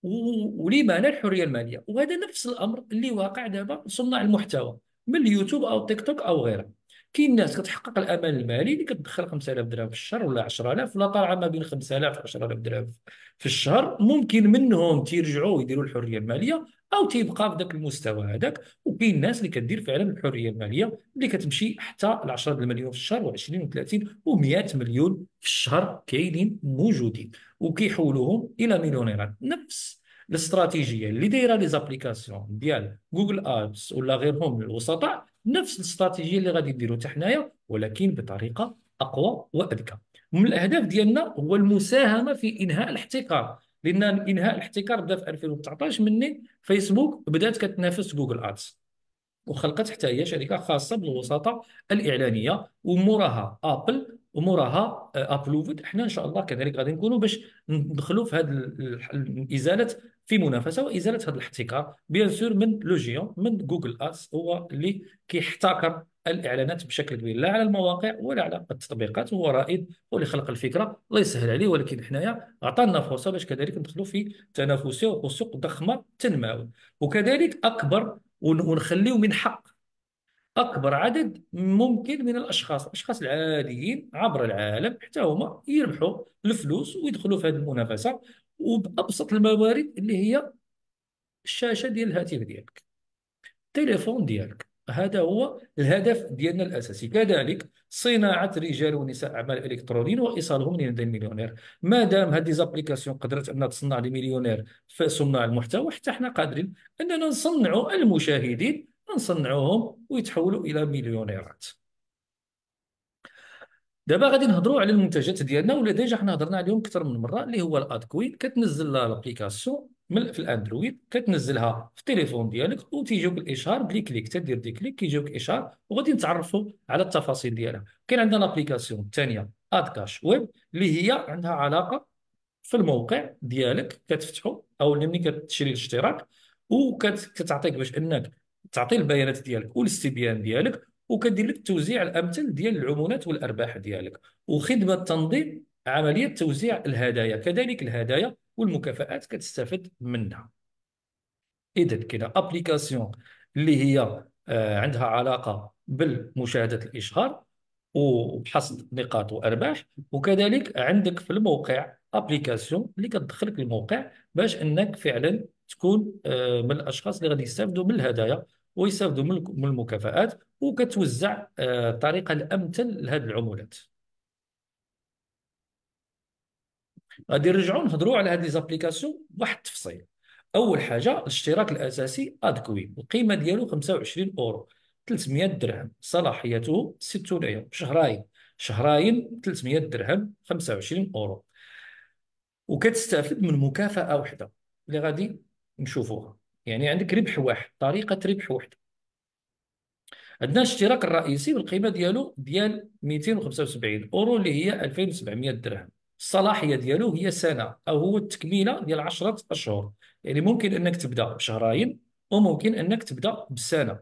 ولما لا الحريه الماليه وهذا نفس الامر اللي واقع دابا صناع المحتوى من اليوتيوب او تيك توك او غيره كاين الناس كتحقق الامان المالي اللي كتدخل 5000 درهم في الشهر ولا 10000 ولا طالعه ما بين 5000 و 10000 درهم في الشهر ممكن منهم تيرجعوا يديروا الحريه الماليه او تيبقى في ذاك المستوى هذاك وكاين الناس اللي كدير فعلا الحريه الماليه اللي كتمشي حتى ل 10 مليون في الشهر و20 و30 و100 مليون في الشهر كاينين موجودين وكيحولوهم الى مليونيرات نفس الاستراتيجيه اللي دايره لي زابليكاسيون ديال جوجل ابس ولا غيرهم الوسطاء نفس الاستراتيجيه اللي غادي نديرو حتى حنايا ولكن بطريقه اقوى واذكى من الاهداف ديالنا هو المساهمه في انهاء الاحتكار لان انهاء الاحتكار بدا في 2019 مني فيسبوك بدات كتنافس جوجل ادز وخلقت حتى هي شركه خاصه بالوساطه الاعلانيه وموراها ابل وموراها ابلوفد آه، حنا ان شاء الله كذلك غادي نكونوا باش ندخلوا في هذه ازاله في منافسه وازاله هذا الاحتكار بيان سور من لوجيون من جوجل اس هو اللي كيحتكر الاعلانات بشكل كبير لا على المواقع ولا على التطبيقات هو رائد هو اللي خلق الفكره الله يسهل عليه ولكن حنايا عطانا فرصه باش كذلك ندخلوا في تنافسيه وسوق ضخمه تنموي وكذلك اكبر ونخليه من حق اكبر عدد ممكن من الاشخاص الاشخاص العاديين عبر العالم حتى هما يربحوا الفلوس ويدخلوا في هذه المنافسه وبابسط الموارد اللي هي الشاشه ديال الهاتف ديالك التليفون ديالك هذا هو الهدف ديالنا الاساسي كذلك صناعه رجال ونساء اعمال الكترونيين وايصالهم لينضي المليونير ما دام هذه زابليكاسيون قدرت انها تصنع لمليونير في صناع المحتوى حتى حنا قادرين اننا نصنعوا المشاهدين نصنعوهم ويتحولوا الى مليونيرات دابا غادي نهضروا على المنتجات ديالنا ولا ديجا حنا هضرنا عليهم اكثر من مره اللي هو الاد كوين كتنزل لابليكاسيون من في الاندرويد كتنزلها في التليفون ديالك وتيجيوك الاشهار بلي كليك تدير دي كليك كيجيوك اشهار وغادي نتعرفوا على التفاصيل ديالها كاين عندنا لابليكاسيون الثانيه ادكاش ويب اللي هي عندها علاقه في الموقع ديالك كتفتحوا او ملي كتشري الاشتراك وكتعطيك باش انك تعطي البيانات ديالك والاستبيان ديالك وكدير لك توزيع الامثل ديال العمولات والارباح ديالك وخدمه تنظيم عمليه توزيع الهدايا كذلك الهدايا والمكافآت كتستفد منها اذا كاين ابليكاسيون اللي هي آه، عندها علاقه بالمشاهده الاشهار وبحصد نقاط وارباح وكذلك عندك في الموقع ابليكاسيون اللي كتدخلك الموقع باش انك فعلا تكون آه، من الاشخاص اللي غادي يستافدوا من الهدايا ويستافدوا من المكافآت وكتوزع الطريقه آه، الامثل لهذه العمولات غادي نرجعوا نهضروا على هذه ليزابليكاسيون بواحد التفصيل اول حاجه الاشتراك الاساسي ادكوين القيمه ديالو 25 اورو 300 درهم صلاحيته 60 يوم شهرين شهرين 300 درهم 25 اورو وكتستافد من مكافاه واحده اللي غادي نشوفوها يعني عندك ربح واحد طريقه ربح واحده عندنا الاشتراك الرئيسي بالقيمه ديالو ديال 275 اورو اللي هي 2700 درهم الصلاحيه ديالو هي سنه او هو التكميله ديال 10 اشهر يعني ممكن انك تبدا بشهرين وممكن انك تبدا بسنه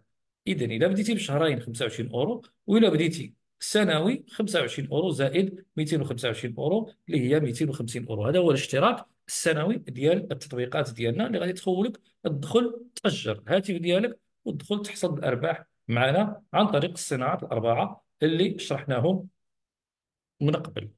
اذا الا بديتي بشهرين 25 اورو والا بديتي سنوي 25 اورو زائد 225 اورو اللي هي 250 اورو هذا هو الاشتراك السنوي ديال التطبيقات ديالنا اللي غادي تخولك تدخل تاجر الهاتف ديالك وتدخل تحصد الارباح معنا عن طريق الصناعات الاربعه اللي شرحناهم من قبل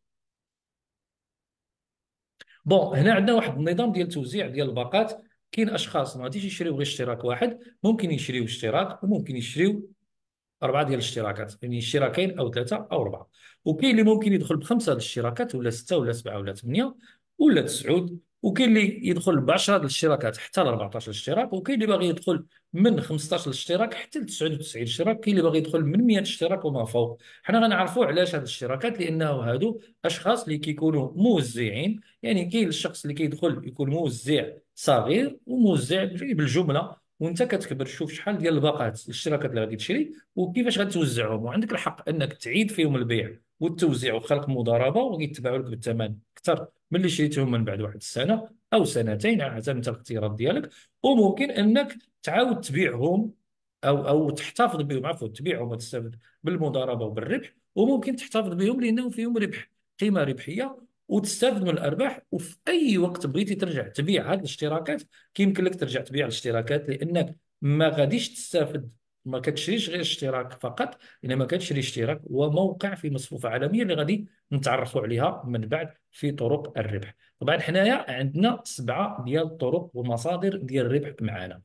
بون هنا عندنا واحد النظام ديال توزيع ديال الباقات كاين اشخاص ما غاديش يشريو غير اشتراك واحد ممكن يشريو اشتراك وممكن يشريو اربعه ديال الاشتراكات يعني اشتراكين او ثلاثه او اربعه وكاين اللي ممكن يدخل بخمسه الاشتراكات ولا سته ولا سبعه ولا ثمانيه ولا تسعود وكاين اللي يدخل ب 10 الاشتراكات حتى ل 14 اشتراك وكاين اللي باغي يدخل من 15 اشتراك حتى ل 99 اشتراك كاين اللي باغي يدخل من 100 اشتراك وما فوق حنا غنعرفوا علاش هاد الاشتراكات لانه هادو اشخاص اللي كيكونوا موزعين يعني كاين الشخص اللي كيدخل يكون موزع صغير وموزع بالجمله وانت كتكبر تشوف شحال ديال الباقات الاشتراكات اللي غادي تشري وكيفاش غتوزعهم وعندك الحق انك تعيد فيهم البيع والتوزيع وخلق مضاربه ويتبعوا لك بالثمن اكثر من اللي شريتهم من بعد واحد السنه او سنتين على حسب انت الاختيارات ديالك وممكن انك تعاود تبيعهم او او تحتفظ بهم عفوا تبيعهم وتستفد بالمضاربه وبالربح وممكن تحتفظ بهم لانهم فيهم ربح قيمه ربحيه وتستافد من الارباح وفي اي وقت بغيتي ترجع تبيع هذه الاشتراكات كيمكن لك ترجع تبيع الاشتراكات لانك ما غاديش تستافد ما كتشريش غير اشتراك فقط انما كتشري اشتراك وموقع في مصفوفه عالميه اللي غادي نتعرفوا عليها من بعد في طرق الربح طبعا حنايا عندنا سبعه ديال الطرق ومصادر ديال الربح معانا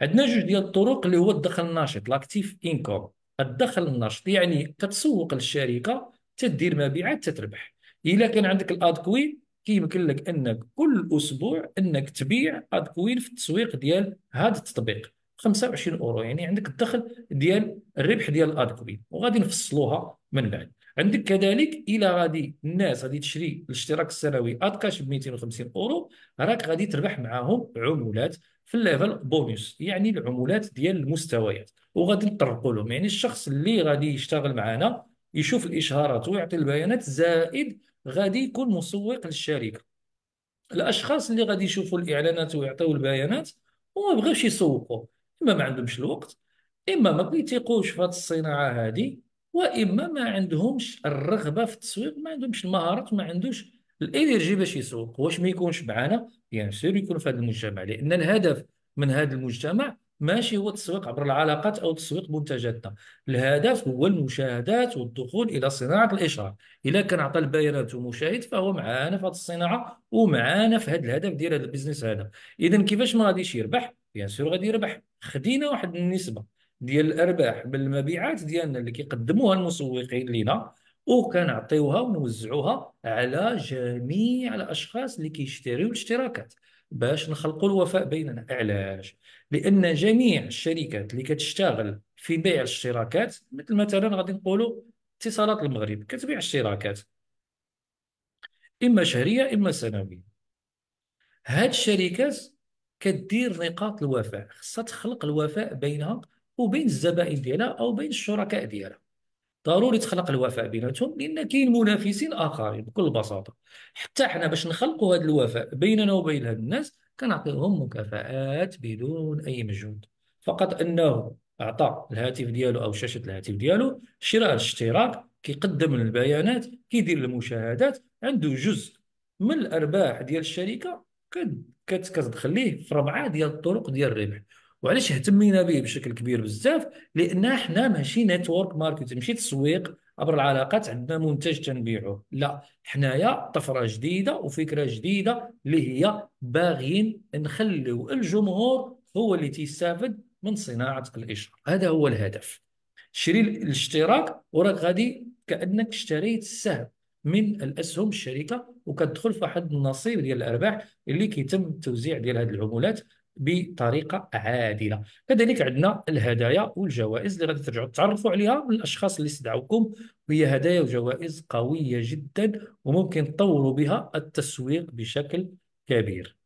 عندنا جوج ديال الطرق اللي هو الدخل الناشط لاكتيف انكم الدخل النشط يعني كتسوق للشركه تدير مبيعات تتربح الا كان عندك الاد كوين كيمكن لك انك كل اسبوع انك تبيع اد كوين في التسويق ديال هذا التطبيق 25 اورو يعني عندك الدخل ديال الربح ديال الادكوين وغادي نفصلوها من بعد عندك كذلك الى غادي الناس غادي تشري الاشتراك السنوي ادكاش ب 250 اورو راك غادي تربح معاهم عمولات في الليفل بونيوس يعني العمولات ديال المستويات وغادي نطرقوا لهم يعني الشخص اللي غادي يشتغل معنا يشوف الاشهارات ويعطي البيانات زائد غادي يكون مسوق للشركه الاشخاص اللي غادي يشوفوا الاعلانات ويعطيو البيانات وما بغاوش يسوقوا اما ما عندهمش الوقت اما ما كيتيقوش في هذه الصناعه هذه واما ما عندهمش الرغبه في التسويق ما عندهمش المهارات ما عندوش الانرجي باش يسوق واش ما يكونش معنا بيان سور يكون في هذا المجتمع لان الهدف من هذا المجتمع ماشي هو التسويق عبر العلاقات او تسويق منتجاتنا الهدف هو المشاهدات والدخول الى صناعه الاشراف الا كان عطى البيانات ومشاهد فهو معانا في هذه الصناعه ومعانا في هذا الهدف ديال هذا البيزنس هذا اذا كيفاش ما غاديش يربح بيان سور غادي يربح خدينا واحد النسبه ديال الارباح من المبيعات ديالنا اللي كيقدموها المسوقين لينا وكنعطيوها ونوزعوها على جميع الاشخاص اللي كيشتريو الاشتراكات باش نخلقوا الوفاء بيننا علاش لان جميع الشركات اللي كتشتغل في بيع الاشتراكات مثل مثلا غادي نقولوا اتصالات المغرب كتبيع اشتراكات اما شهريه اما سنويه هاد الشركات كدير نقاط الوفاء خصها تخلق الوفاء بينها وبين الزبائن ديالها او بين الشركاء ديالها ضروري تخلق الوفاء بيناتهم لان كاين منافسين اخرين بكل بساطه حتى حنا باش نخلقوا هذا الوفاء بيننا وبين هاد الناس كنعطيهم مكافآت بدون اي مجهود فقط انه اعطى الهاتف ديالو او شاشه الهاتف ديالو شراء الاشتراك كيقدم البيانات كيدير المشاهدات عنده جزء من الارباح ديال الشركه كت- كتدخل ليه في ربعه ديال الطرق ديال الربح وعلاش اهتمينا به بشكل كبير بزاف لان حنا ماشي نتورك ماركت ماشي تسويق عبر العلاقات عندنا منتج تنبيعه لا حنايا طفره جديده وفكره جديده اللي هي باغيين نخليو الجمهور هو اللي تيستافد من صناعه الاشهار هذا هو الهدف شري الاشتراك وراك غادي كانك اشتريت السهم من الاسهم الشركه وكتدخل في واحد النصيب ديال الارباح اللي كيتم التوزيع ديال هذه العمولات بطريقه عادله كذلك عندنا الهدايا والجوائز اللي غادي ترجعوا تتعرفوا عليها من الاشخاص اللي استدعوكم وهي هدايا وجوائز قويه جدا وممكن تطوروا بها التسويق بشكل كبير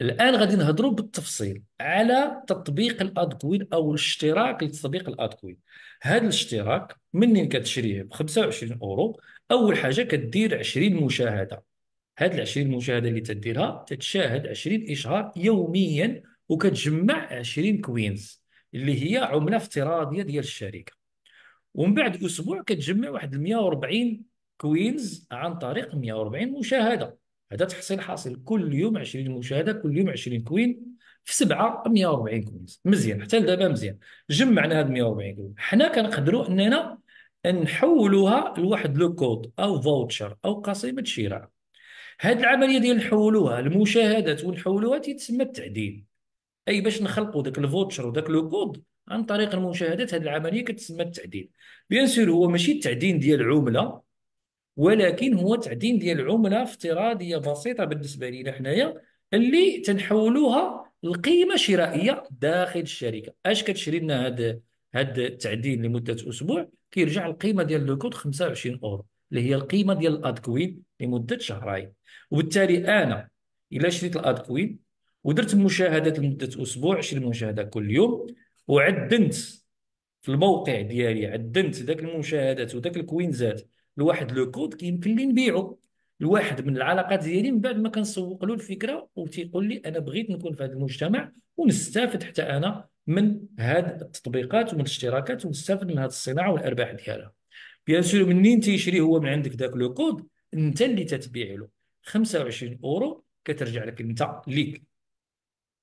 الان غادي نهضروا بالتفصيل على تطبيق الادكوين او الاشتراك لتطبيق الادكوين هذا الاشتراك منين كتشريه ب 25 اورو اول حاجه كدير 20 مشاهده هاد ال 20 مشاهده اللي تديرها تتشاهد 20 اشهار يوميا وكتجمع 20 كوينز اللي هي عمله افتراضيه ديال الشركه ومن بعد اسبوع كتجمع واحد 140 كوينز عن طريق 140 مشاهده هذا تحصيل حاصل كل يوم 20 مشاهده كل يوم 20 كوين في سبعه 140 كوينز مزيان حتى لدابا مزيان جمعنا هاد 140 كوين حنا كنقدروا اننا نحولوها لواحد لو كود او فوتشر او قصيمه شراء هاد العمليه ديال نحولوها المشاهدات ونحولوها تيتسمى التعديل اي باش نخلقوا ذاك الفوتشر وذاك لو كود عن طريق المشاهدات هذه العمليه كتسمى التعديل بيان سور هو ماشي التعدين ديال العمله ولكن هو تعدين ديال عمله افتراضيه بسيطه بالنسبه لينا حنايا اللي تنحولوها لقيمه شرائيه داخل الشركه اش كتشري لنا هذا هذا التعديل لمده اسبوع كيرجع القيمه ديال لو كود 25 اورو اللي هي القيمه ديال الاد كوين لمده شهرين وبالتالي انا الا شريت الاد كوين ودرت مشاهدات لمده اسبوع 20 مشاهده كل يوم وعدنت في الموقع ديالي عدنت ذاك المشاهدات وذاك الكوينزات لواحد لو كود كيمكن لي نبيعو لواحد من العلاقات ديالي من بعد ما كنسوق له الفكره وتيقول لي انا بغيت نكون في هذا المجتمع ونستافد حتى انا من هاد التطبيقات ومن الاشتراكات ونستافد من هاد الصناعه والارباح ديالها بيان سور منين تيشري هو من عندك ذاك لو كود انت اللي تتبيع له 25 اورو كترجع لك انت ليك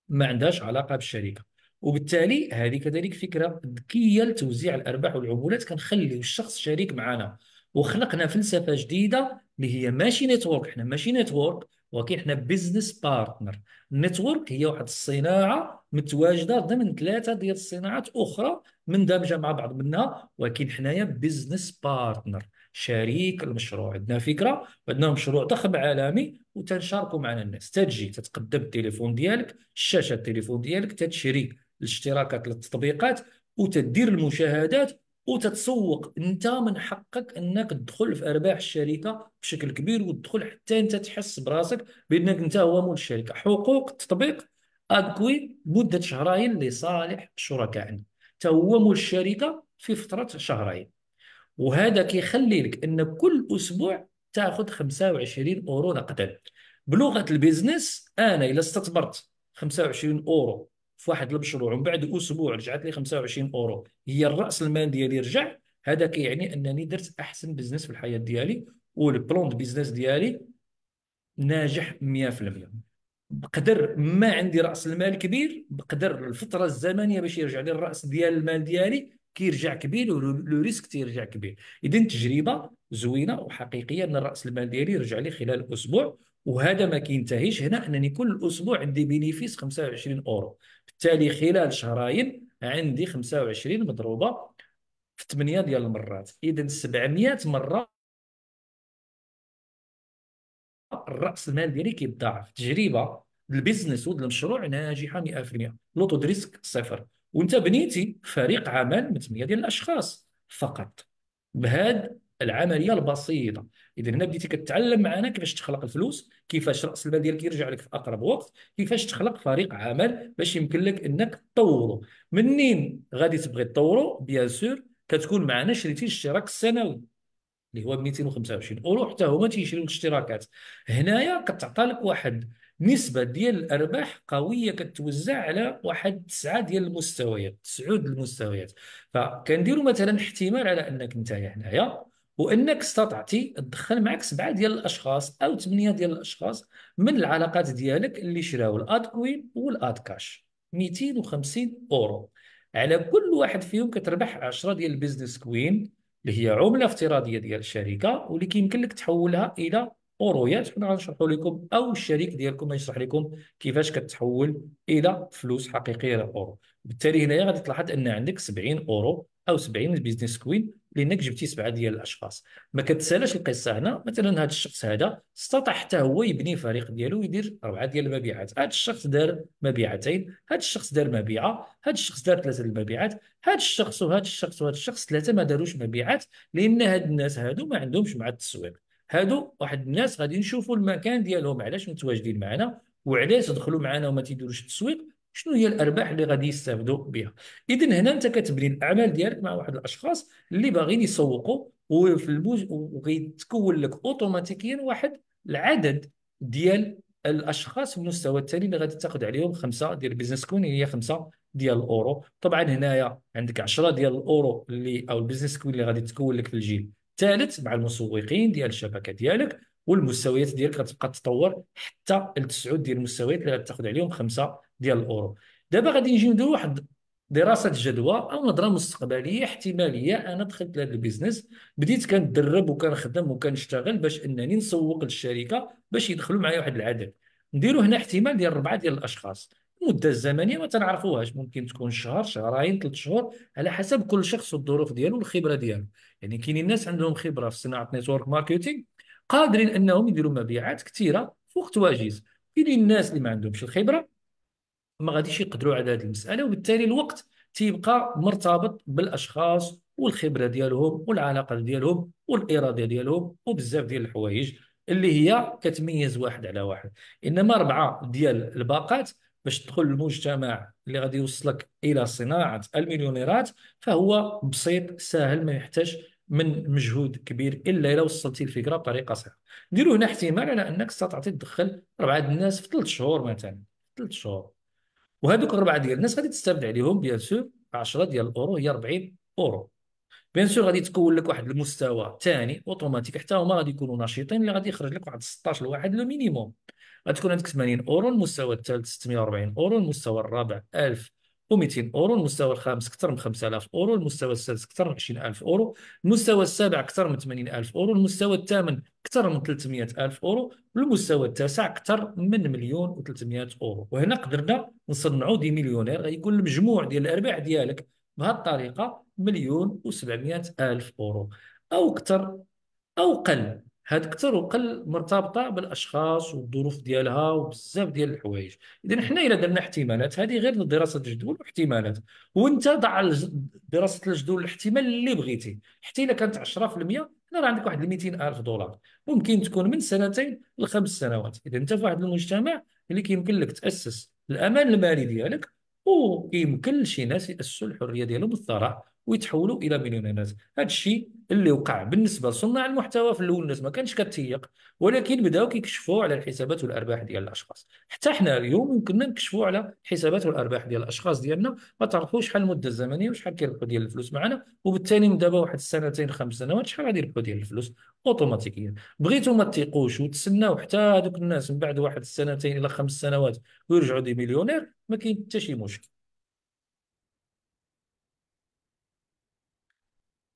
ما عندهاش علاقه بالشركه وبالتالي هذه كذلك فكره ذكيه لتوزيع الارباح والعمولات كنخليو الشخص شريك معنا وخلقنا فلسفه جديده اللي هي ماشي نيتورك حنا ماشي نيتورك ولكن حنا بيزنس بارتنر النيتورك هي واحد الصناعه متواجده ضمن ثلاثه ديال الصناعات اخرى مندمجه مع بعض منها ولكن حنايا بيزنس بارتنر شريك المشروع عندنا فكره عندنا مشروع ضخم عالمي وتنشاركوا معنا الناس تجي تتقدم التليفون ديالك الشاشه التليفون ديالك تتشري الاشتراكات للتطبيقات وتدير المشاهدات وتتسوق انت من حقك انك تدخل في ارباح الشركه بشكل كبير وتدخل حتى انت تحس براسك بانك انت هو مول الشركه حقوق التطبيق أكوي مدة شهرين لصالح شركائنا مول الشركة في فترة شهرين وهذا كيخلي لك أن كل أسبوع تاخذ 25 أورو نقدا بلغة البيزنس أنا إلا استثمرت 25 أورو في واحد المشروع ومن بعد أسبوع رجعت لي 25 أورو هي الرأس المال ديالي رجع هذا كيعني أنني درت أحسن بيزنس في الحياة ديالي والبلون بيزنس ديالي ناجح 100% بقدر ما عندي راس المال كبير بقدر الفتره الزمنيه باش يرجع لي الراس ديال المال ديالي كيرجع كبير ولو ريسك تيرجع كبير اذا تجربه زوينه وحقيقيه ان راس المال ديالي يرجع لي خلال اسبوع وهذا ما كينتهيش هنا انني كل اسبوع عندي بينيفيس 25 اورو بالتالي خلال شهرين عندي 25 مضروبه في 8 ديال المرات اذا 700 مره الراس المال ديالي كيتضاعف تجربه البيزنس المشروع ناجحه 100% لوطو ريسك صفر وانت بنيتي فريق عمل من 8 ديال الاشخاص فقط بهذه العمليه البسيطه اذا هنا بديتي كتعلم معنا كيفاش تخلق الفلوس كيفاش راس المال ديالك يرجع لك في اقرب وقت كيفاش تخلق فريق عمل باش يمكن لك انك تطوره منين غادي تبغي تطوره بيان سور كتكون معنا شريتي الاشتراك السنوي اللي هو ب 225 اورو حتى هما تيشريو الاشتراكات هنايا كتعطى لك واحد نسبه ديال الارباح قويه كتوزع على واحد تسعه ديال المستويات تسعود المستويات فكنديروا مثلا احتمال على انك انت هنايا وانك استطعتي تدخل معك سبعه ديال الاشخاص او ثمانيه ديال الاشخاص من العلاقات ديالك اللي شراو الاد كوين والاد كاش 250 اورو على كل واحد فيهم كتربح 10 ديال البيزنس كوين اللي هي عمله افتراضيه ديال الشركه واللي كيمكن لك تحولها الى اورويات حنا غنشرحو لكم او الشريك ديالكم غيشرح لكم كيفاش كتحول الى فلوس حقيقيه الى اورو بالتالي هنايا غادي تلاحظ ان عندك 70 اورو او 70 بيزنس كوين لانك جبتي سبعه ديال الاشخاص ما كتسالاش القصه هنا مثلا هذا الشخص هذا استطاع حتى هو يبني فريق ديالو ويدير اربعه ديال المبيعات هذا الشخص دار مبيعتين هذا الشخص دار مبيعه هذا الشخص دار ثلاثه المبيعات هذا الشخص وهذا الشخص وهذا الشخص ثلاثه ما داروش مبيعات لان هاد الناس هادو ما عندهمش مع التسويق هادو واحد الناس غادي نشوفوا المكان ديالهم علاش متواجدين معنا وعلاش دخلوا معنا وما تيديروش التسويق شنو هي الارباح اللي غادي يستافدوا بها اذا هنا انت كتبني الاعمال ديالك مع واحد الاشخاص اللي باغيين يسوقوا وفي الموج وغيتكون لك اوتوماتيكيا واحد العدد ديال الاشخاص في المستوى الثاني اللي غادي تاخذ عليهم خمسه ديال البيزنس كوين هي خمسه ديال الاورو طبعا هنايا عندك 10 ديال الاورو اللي او البيزنس كوين اللي غادي تكون لك في الجيل الثالث مع المسوقين ديال الشبكه ديالك والمستويات ديالك غتبقى تطور حتى لتسعود ديال المستويات اللي غتاخذ عليهم خمسه ديال الاورو دابا غادي نجي ندير واحد دراسه جدوى او نظره مستقبليه احتماليه انا دخلت لهذا البيزنس بديت كندرب وكنخدم وكنشتغل باش انني نسوق للشركه باش يدخلوا معايا واحد العدد نديروا هنا احتمال ديال اربعه ديال الاشخاص المده الزمنيه ما تنعرفوهاش ممكن تكون شهر شهرين ثلاث شهور على حسب كل شخص والظروف ديالو والخبره ديالو يعني كاينين الناس عندهم خبره في صناعه نيتورك ماركتينغ قادرين انهم يديروا مبيعات كثيره في وقت وجيز كاينين الناس اللي ما عندهمش الخبره ما غاديش يقدروا على هذه المساله وبالتالي الوقت تيبقى مرتبط بالاشخاص والخبره ديالهم والعلاقات ديالهم والاراده ديالهم وبزاف ديال الحوايج اللي هي كتميز واحد على واحد انما اربعه ديال الباقات باش تدخل المجتمع اللي غادي يوصلك الى صناعه المليونيرات فهو بسيط سهل ما يحتاج من مجهود كبير الا الى وصلتي الفكره بطريقه صحيحه ديروا هنا احتمال على انك ستعطي تدخل اربعه الناس في ثلاث شهور مثلا ثلاث شهور وهذوك الربعه ديال الناس غادي تستافد عليهم بيان سور 10 ديال الاورو هي 40 اورو بيان سور غادي تكون لك واحد المستوى ثاني اوتوماتيك حتى هما غادي يكونوا نشيطين اللي غادي يخرج لك واحد 16 لواحد لو مينيموم غتكون عندك 80 اورو المستوى الثالث 640 اورو المستوى الرابع 1000 و200 اورو المستوى الخامس اكثر من 5000 اورو المستوى السادس اكثر من 20000 اورو المستوى السابع اكثر من 80000 اورو المستوى الثامن اكثر من 300000 اورو والمستوى التاسع اكثر من مليون و300 اورو وهنا قدرنا نصنعوا دي مليونير غيكون المجموع ديال الارباح ديالك بهذه الطريقه مليون و 700000 اورو او اكثر او قل هاد كثر وقل مرتبطه بالاشخاص والظروف ديالها وبزاف ديال الحوايج اذا حنا الا درنا احتمالات هذه غير دراسه الجدول واحتمالات وانت ضع دراسه الجدول الاحتمال اللي بغيتي حتى الا كانت 10% حنا راه عندك واحد 200 الف دولار ممكن تكون من سنتين لخمس سنوات اذا انت في واحد المجتمع اللي كيمكن لك تاسس الامان المالي ديالك ويمكن لشي ناس ياسسوا الحريه ديالهم والثراء ويتحولوا الى مليونيرات هذا الشيء اللي وقع بالنسبه لصناع المحتوى في الاول الناس ما كانش كتيق ولكن بداو كيكشفوا على الحسابات والارباح ديال الاشخاص حتى حنا اليوم يمكننا نكشفوا على الحسابات والارباح ديال الاشخاص ديالنا ما تعرفوش شحال المده الزمنيه وشحال كيربحوا ديال الفلوس معنا وبالتالي من دابا واحد السنتين خمس سنوات شحال غادي يربحوا ديال الفلوس اوتوماتيكيا بغيتوا ما تيقوش وتسناو حتى هذوك الناس من بعد واحد السنتين الى خمس سنوات ويرجعوا دي مليونير ما كاين حتى شي مشكل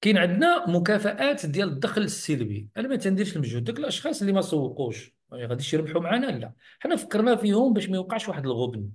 كاين عندنا مكافآت ديال الدخل السلبي انا ما تنديرش المجهود داك الاشخاص اللي ما سوقوش يعني غاديش يربحوا معنا لا حنا فكرنا فيهم باش ما يوقعش واحد الغبن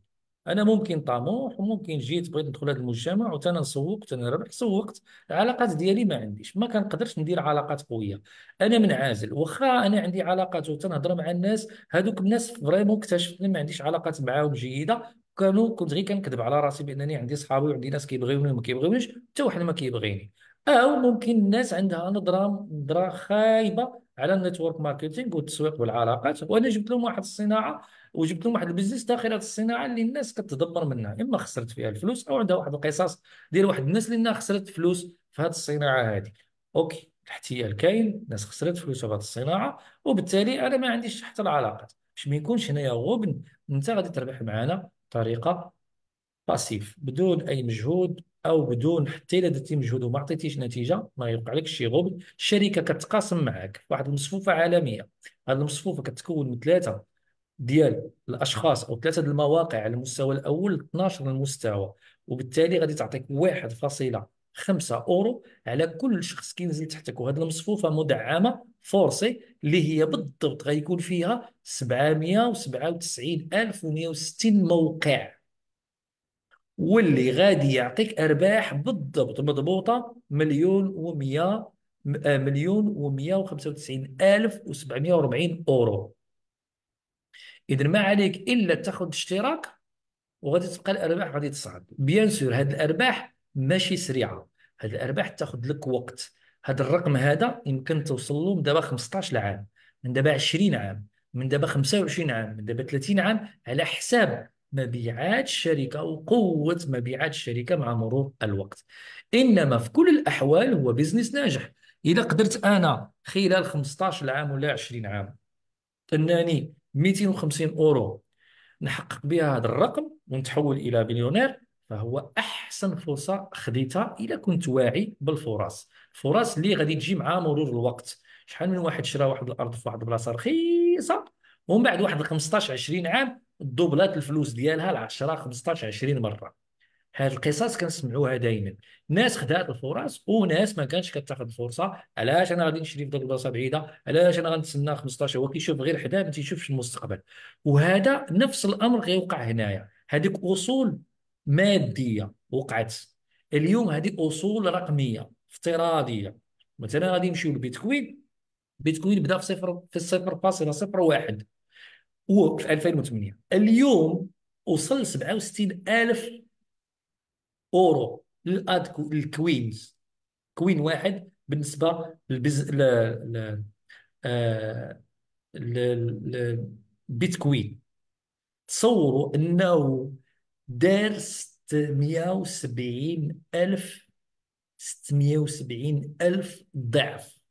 انا ممكن طموح وممكن جيت بغيت ندخل هذا المجتمع وتانا نسوق تانا نربح سوقت العلاقات ديالي ما عنديش ما كنقدرش ندير علاقات قويه انا منعزل واخا انا عندي علاقات وتنهضر مع الناس هذوك الناس فريمون اكتشفت ما عنديش علاقات معاهم جيده كانوا كنت غير كنكذب على راسي بانني عندي صحابي وعندي ناس كيبغيوني وما كيبغيونيش حتى واحد ما كيبغيني او ممكن الناس عندها نظره نظره خايبه على النتورك ماركتينغ والتسويق والعلاقات وانا جبت لهم واحد الصناعه وجبت لهم واحد البزنس داخل هذه الصناعه اللي الناس كتدبر منها اما خسرت فيها الفلوس او عندها واحد القصص ديال واحد الناس اللي خسرت فلوس في هذه الصناعه هذه اوكي الاحتيال كاين الناس خسرت فلوسها في هذه الصناعه وبالتالي انا ما عنديش حتى العلاقات باش ما يكونش هنايا غبن انت غادي تربح معنا بطريقه باسيف بدون اي مجهود او بدون حتى الا درتي مجهود وما عطيتيش نتيجه ما لك شي غبن الشركه كتقاسم معاك واحد المصفوفه عالميه هذه المصفوفه كتكون من ثلاثه ديال الاشخاص او ثلاثه المواقع على المستوى الاول 12 المستوى وبالتالي غادي تعطيك 1.5 اورو على كل شخص كينزل تحتك وهذه المصفوفه مدعمه فورسي اللي هي بالضبط غيكون فيها 797160 موقع واللي غادي يعطيك ارباح بالضبط مضبوطه مليون و100 آه، مليون و195 الف و740 اورو اذا ما عليك الا تاخذ اشتراك وغادي تبقى الارباح غادي تصعد بيان سور هاد الارباح ماشي سريعه هاد الارباح تاخذ لك وقت هاد الرقم هذا يمكن توصل له من دابا 15 عام من دابا 20 عام من دابا 25 عام من دابا 30 عام على حساب مبيعات الشركة أو قوة مبيعات الشركة مع مرور الوقت إنما في كل الأحوال هو بيزنس ناجح إذا قدرت أنا خلال 15 عام ولا 20 عام أنني 250 أورو نحقق بها هذا الرقم ونتحول إلى بليونير فهو أحسن فرصة خديتها إذا كنت واعي بالفرص الفرص اللي غادي تجي مع مرور الوقت شحال من واحد شرا واحد الأرض في واحد البلاصة رخيصة ومن بعد واحد 15 20 عام دوبلات الفلوس ديالها ل 10 15 20 مره هاد القصص كنسمعوها دائما ناس خدات الفرص وناس ما كانش كتاخذ الفرصه علاش انا غادي نشري في ديك البلاصه بعيده علاش انا غنتسنى 15 هو كيشوف غير حدا ما تيشوفش المستقبل وهذا نفس الامر غيوقع هنايا هذيك اصول ماديه وقعت اليوم هذه اصول رقميه افتراضيه مثلا غادي نمشيو للبيتكوين بيتكوين بدا في صفر في صفر فاصله صفر واحد هو في 2008 اليوم وصل 67 67000 اورو للاد الكوينز كوين واحد بالنسبه للبز... ل... ل... آه، ل... ل... بيتكوين تصوروا انه دار 670 الف 670 الف ضعف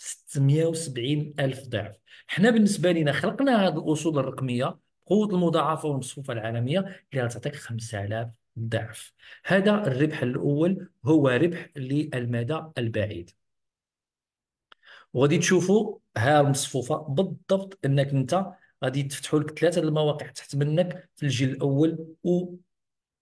670 الف ضعف حنا بالنسبه لنا خلقنا هذه الاصول الرقميه قوه المضاعفه والمصفوفه العالميه اللي غتعطيك 5000 ضعف هذا الربح الاول هو ربح للمدى البعيد وغادي تشوفوا ها المصفوفه بالضبط انك انت غادي تفتحوا لك ثلاثه المواقع تحت منك في الجيل الاول و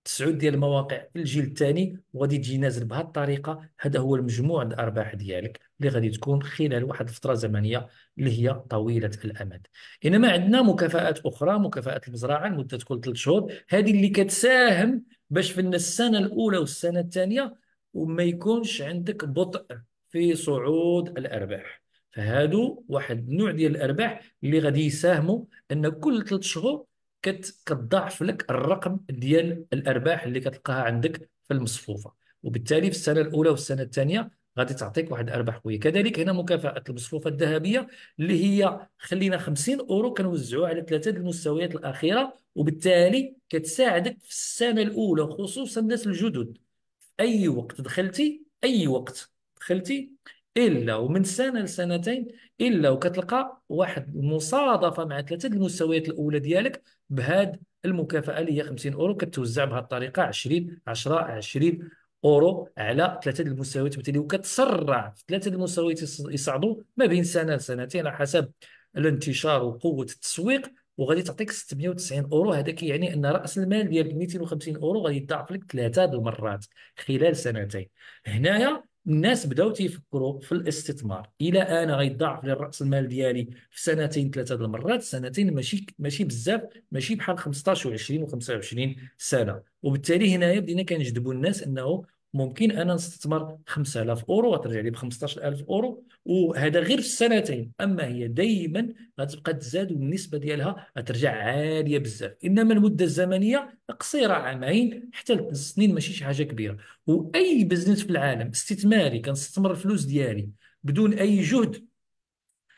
تسعود ديال المواقع في الجيل الثاني وغادي تجي نازل بهذه الطريقه هذا هو المجموع الارباح ديالك اللي غادي تكون خلال واحد الفتره زمنيه اللي هي طويله الامد انما عندنا مكافآت اخرى مكافآت المزرعه لمده كل ثلاث شهور هذه اللي كتساهم باش في السنه الاولى والسنه الثانيه وما يكونش عندك بطء في صعود الارباح فهادو واحد النوع ديال الارباح اللي غادي يساهموا ان كل ثلاث شهور كت كتضاعف لك الرقم ديال الارباح اللي كتلقاها عندك في المصفوفه وبالتالي في السنه الاولى والسنه الثانيه غادي تعطيك واحد الارباح قويه كذلك هنا مكافاه المصفوفه الذهبيه اللي هي خلينا 50 اورو كنوزعوها على ثلاثه المستويات الاخيره وبالتالي كتساعدك في السنه الاولى خصوصا الناس الجدد في اي وقت دخلتي اي وقت دخلتي الا ومن سنه لسنتين الا وكتلقى واحد المصادفه مع ثلاثه المستويات الاولى ديالك بهاد المكافاه اللي هي 50 اورو كتوزع بهذه الطريقه 20 10 20 اورو على ثلاثه المستويات بالتالي وكتسرع في ثلاثه المستويات يصعدوا ما بين سنه لسنتين على حسب الانتشار وقوه التسويق وغادي تعطيك 690 اورو هذا كيعني ان راس المال ديالك 250 اورو غادي يضاعف لك ثلاثه المرات خلال سنتين هنايا الناس بداو تيفكروا في الاستثمار الى انا غيضاعف لي راس المال ديالي في سنتين ثلاثه د المرات سنتين ماشي ماشي بزاف ماشي بحال 15 و20 و25 سنه وبالتالي هنايا بدينا كنجذبوا الناس انه ممكن انا نستثمر 5000 اورو وترجع لي ب 15000 اورو وهذا غير في السنتين اما هي دائما غتبقى تزاد والنسبه ديالها غترجع عاليه بزاف انما المده الزمنيه قصيره عامين حتى لثلاث سنين ماشي شي حاجه كبيره واي بزنس في العالم استثماري كنستثمر الفلوس ديالي بدون اي جهد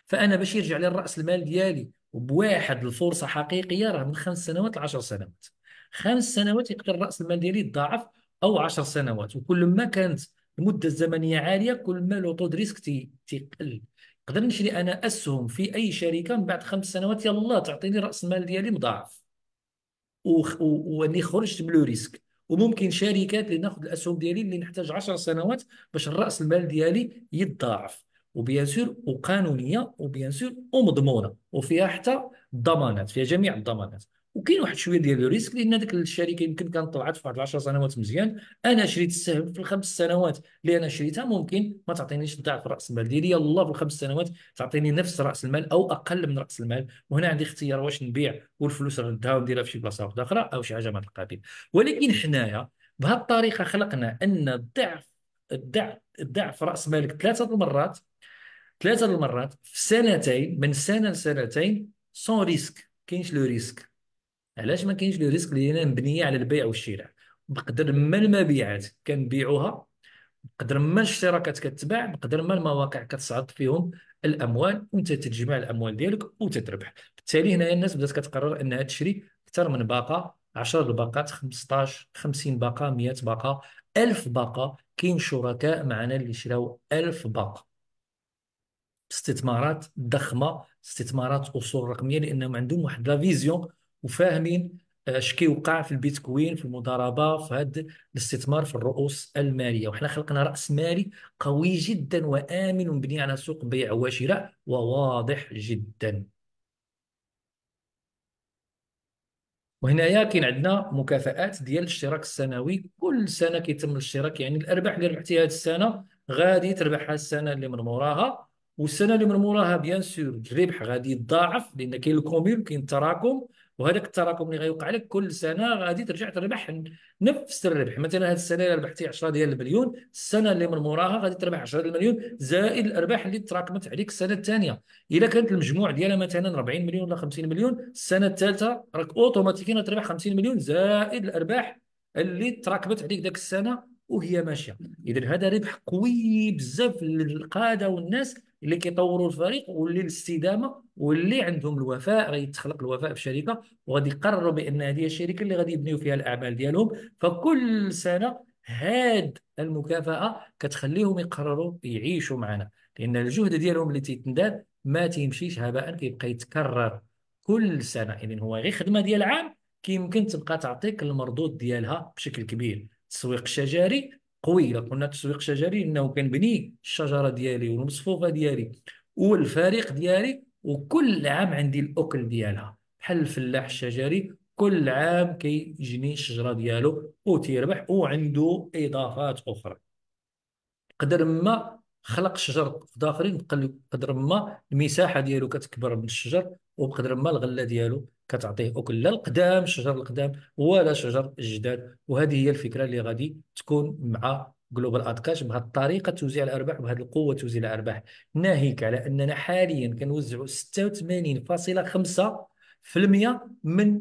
فانا باش يرجع لي الراس المال ديالي وبواحد الفرصه حقيقيه راه من خمس سنوات ل 10 سنوات خمس سنوات يقدر راس المال ديالي يتضاعف او 10 سنوات وكل ما كانت المده الزمنيه عاليه كل ما لو طود ريسك تيقل نقدر نشري انا اسهم في اي شركه من بعد خمس سنوات يلا تعطيني راس المال ديالي مضاعف واني خرجت بلو ريسك وممكن شركات اللي ناخذ الاسهم ديالي اللي نحتاج 10 سنوات باش راس المال ديالي يتضاعف وبيان سور وقانونيه وبيان سور ومضمونه وفيها حتى الضمانات فيها جميع الضمانات وكاين واحد شويه ديال الريسك لان ديك الشركه يمكن كانت طلعت في واحد 10 سنوات مزيان انا شريت السهم في الخمس سنوات اللي انا شريتها ممكن ما تعطينيش ضعف راس المال ديالي يلا في الخمس سنوات تعطيني نفس راس المال او اقل من راس المال وهنا عندي اختيار واش نبيع والفلوس نردها ونديرها في شي بلاصه واحده اخرى او شي حاجه من القبيل ولكن حنايا بهذه الطريقه خلقنا ان الضعف الضعف الضعف راس مالك ثلاثه المرات ثلاثه المرات في سنتين من سنه لسنتين سون ريسك كاينش لو ريسك علاش ما كاينش لو ريسك هنا مبنيه على البيع والشراء بقدر ما المبيعات كنبيعوها بقدر ما الاشتراكات كتباع بقدر ما المواقع كتصعد فيهم الاموال وانت تجمع الاموال ديالك وتتربح بالتالي هنايا الناس بدات كتقرر انها تشري اكثر من باقه 10 باقات 15 50 باقه 100 باقه 1000 باقه كاين شركاء معنا اللي شراو 1000 باقه استثمارات ضخمه استثمارات اصول رقميه لانهم عندهم واحد لا فيزيون وفاهمين آه، اش كيوقع في البيتكوين في المضاربه في هذا الاستثمار في الرؤوس الماليه وحنا خلقنا راس مالي قوي جدا وامن ومبني على سوق بيع وشراء وواضح جدا وهنايا كاين عندنا مكافآت ديال الاشتراك السنوي كل سنه كيتم الاشتراك يعني الارباح اللي ربحتي هذه السنه غادي تربحها السنه اللي من موراها والسنه اللي من موراها بيان سور الربح غادي يتضاعف لان كاين الكوميون كاين التراكم وهذاك التراكم اللي غيوقع لك كل سنه غادي ترجع تربح نفس الربح مثلا هذه السنه اللي ربحتي 10 ديال المليون السنه اللي من موراها غادي تربح 10 ديال المليون زائد الارباح اللي تراكمت عليك السنه الثانيه اذا كانت المجموع ديالها مثلا 40 مليون ولا 50 مليون السنه الثالثه راك اوتوماتيكيا تربح 50 مليون زائد الارباح اللي تراكمت عليك ذاك السنه وهي ماشيه اذا هذا ربح قوي بزاف للقاده والناس اللي كيطوروا الفريق واللي الاستدامه واللي عندهم الوفاء تخلق الوفاء في الشركه وغادي يقرروا بان هذه الشركه اللي غادي يبنيو فيها الاعمال ديالهم فكل سنه هاد المكافاه كتخليهم يقرروا يعيشوا معنا لان الجهد ديالهم اللي تيتندار ما تيمشيش هباء كيبقى يتكرر كل سنه اذا هو غير خدمه ديال عام كيمكن تبقى تعطيك المردود ديالها بشكل كبير تسويق شجري قوي الا قلنا تسويق شجري انه كنبني الشجره ديالي والمصفوفه ديالي والفريق ديالي وكل عام عندي الاكل ديالها بحال الفلاح الشجري كل عام كيجني الشجره ديالو وتيربح وعنده اضافات اخرى قدر ما خلق شجر داخلي بقدر ما المساحه ديالو كتكبر من الشجر وبقدر ما الغله ديالو كتعطيه اكل لا القدام شجر القدام ولا شجر الجداد وهذه هي الفكره اللي غادي تكون مع جلوبال ادكاش بهذه الطريقه توزيع الارباح وبهذه القوه توزيع الارباح ناهيك على اننا حاليا كنوزعوا 86.5% من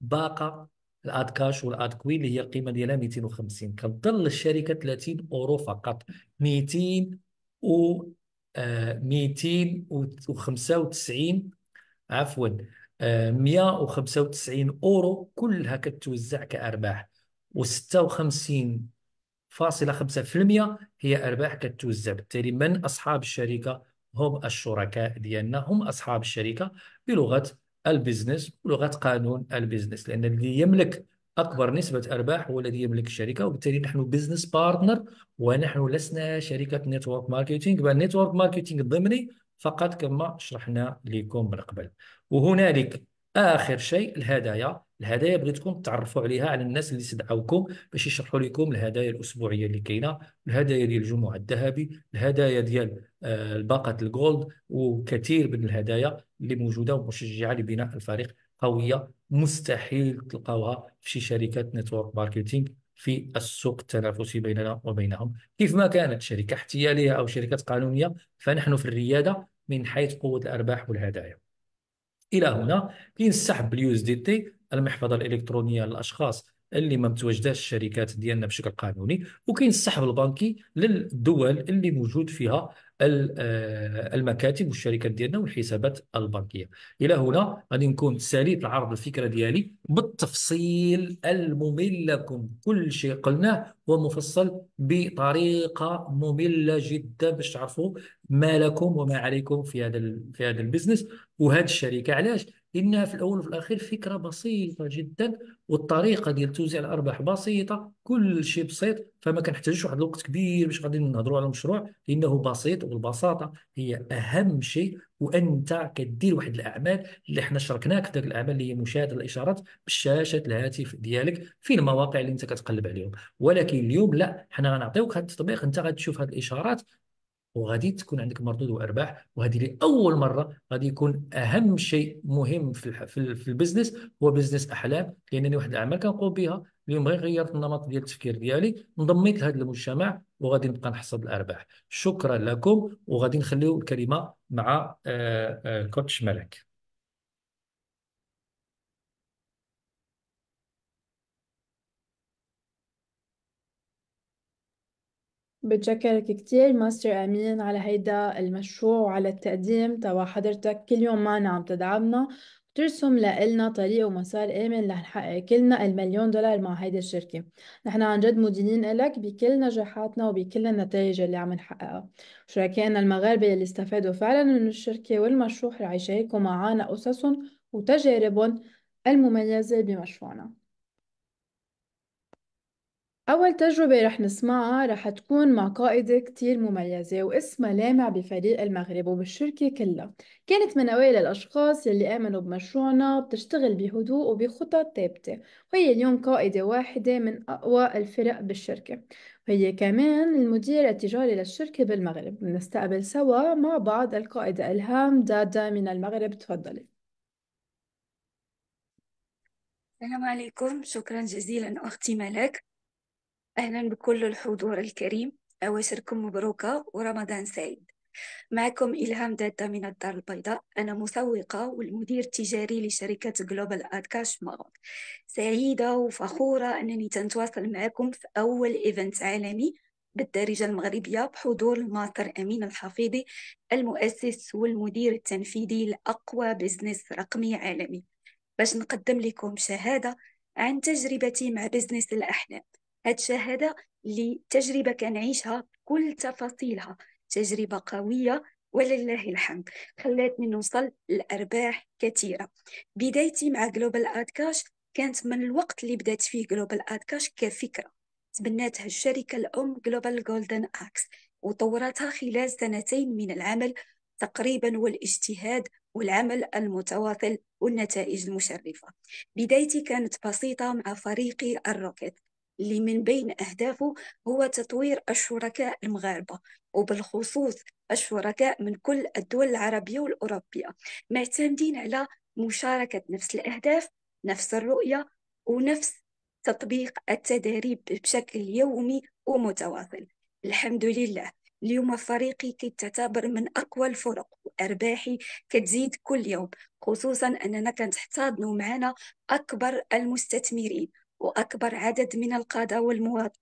باقه الاد كاش والاد كوين اللي هي القيمه ديالها 250 كتظل الشركه 30 اورو فقط 200 و 295 آه، عفوا 195 آه، اورو كلها كتوزع كارباح و 56.5% فاصلة خمسة في المية هي أرباح كتوزع بالتالي من أصحاب الشركة هم الشركاء ديالنا هم أصحاب الشركة بلغة البيزنس ولغة قانون البيزنس لأن اللي يملك اكبر نسبه ارباح هو الذي يملك الشركه وبالتالي نحن بزنس بارتنر ونحن لسنا شركه نتورك ماركتينغ بل نتورك ماركتينغ ضمني فقط كما شرحنا لكم من قبل وهنالك اخر شيء الهدايا الهدايا بغيتكم تعرفوا عليها على الناس اللي استدعوكم باش يشرحوا لكم الهدايا الاسبوعيه اللي كاينه الهدايا ديال الجمعه الذهبي الهدايا ديال آه، الباقه الجولد وكثير من الهدايا اللي موجوده ومشجعه لبناء الفريق قويه مستحيل تلقاوها في شي شركات نتورك ماركتينغ في السوق التنافسي بيننا وبينهم كيف ما كانت شركة احتيالية أو شركة قانونية فنحن في الريادة من حيث قوة الأرباح والهدايا إلى هنا كاين السحب اليو اس دي تي المحفظة الإلكترونية للأشخاص اللي ما متواجداش الشركات ديالنا بشكل قانوني وكاين السحب البنكي للدول اللي موجود فيها آه، المكاتب والشركات ديالنا والحسابات البنكيه الى هنا غادي نكون ساليت العرض الفكره ديالي بالتفصيل الممل لكم كل شيء قلناه ومفصل بطريقه ممله جدا باش تعرفوا ما لكم وما عليكم في هذا في هذا البزنس وهذه الشركه علاش لأنها في الأول وفي الأخير فكرة بسيطة جدا والطريقة ديال توزيع الأرباح بسيطة كل شيء بسيط فما كنحتاجوش واحد الوقت كبير باش غادي نهضروا على المشروع لأنه بسيط والبساطة هي أهم شيء وأنت كدير واحد الأعمال اللي حنا شاركناك في ذاك الأعمال اللي هي مشاهدة الإشارات بالشاشة الهاتف ديالك في المواقع اللي أنت كتقلب عليهم ولكن اليوم لا حنا غنعطيوك هذا التطبيق أنت غتشوف هذه الإشارات وغادي تكون عندك مردود وارباح وهذه لاول مره غادي يكون اهم شيء مهم في في البزنس هو بزنس احلام لانني واحد الاعمال كنقوم بها اليوم غير غيرت النمط ديال التفكير ديالي انضميت لهذا المجتمع وغادي نبقى نحصد الارباح شكرا لكم وغادي نخليو الكلمه مع آه، آه، الكوتش ملك بتشكرك كتير ماستر أمين على هيدا المشروع وعلى التقديم تبع حضرتك كل يوم معنا عم تدعمنا ترسم لإلنا طريق ومسار آمن لنحقق كلنا المليون دولار مع هيدي الشركة نحن عن جد مدينين إلك بكل نجاحاتنا وبكل النتائج اللي عم نحققها شركائنا المغاربة اللي استفادوا فعلا من الشركة والمشروع رح يشاركوا معنا قصصهم وتجاربهم المميزة بمشروعنا أول تجربة رح نسمعها رح تكون مع قائدة كتير مميزة واسمها لامع بفريق المغرب وبالشركة كلها كانت من أوائل الأشخاص يلي آمنوا بمشروعنا بتشتغل بهدوء وبخطة ثابتة وهي اليوم قائدة واحدة من أقوى الفرق بالشركة وهي كمان المدير التجاري للشركة بالمغرب بنستقبل سوا مع بعض القائدة إلهام دادا من المغرب تفضلي السلام عليكم شكرا جزيلا أختي ملك أهلا بكل الحضور الكريم أواشركم مبروكة ورمضان سعيد معكم إلهام داتا من الدار البيضاء أنا مسوقة والمدير التجاري لشركة جلوبال أدكاش مغرب سعيدة وفخورة أنني تنتواصل معكم في أول إيفنت عالمي بالدارجة المغربية بحضور الماستر أمين الحفيظي المؤسس والمدير التنفيذي لأقوى بزنس رقمي عالمي باش نقدم لكم شهادة عن تجربتي مع بزنس الأحلام هذه الشهادة لتجربة كنعيشها بكل تفاصيلها تجربة قوية ولله الحمد خلاتني نوصل لأرباح كثيرة بدايتي مع جلوبال آد كاش كانت من الوقت اللي بدات فيه جلوبال آد كاش كفكرة تبناتها الشركة الأم جلوبال جولدن أكس وطورتها خلال سنتين من العمل تقريبا والاجتهاد والعمل المتواصل والنتائج المشرفة بدايتي كانت بسيطة مع فريقي الروكيت اللي من بين أهدافه هو تطوير الشركاء المغاربة وبالخصوص الشركاء من كل الدول العربية والأوروبية معتمدين على مشاركة نفس الأهداف نفس الرؤية ونفس تطبيق التدريب بشكل يومي ومتواصل الحمد لله اليوم فريقي كيتعتبر من أقوى الفرق وأرباحي كتزيد كل يوم خصوصا أننا كنتحتضنوا معنا أكبر المستثمرين واكبر عدد من القاده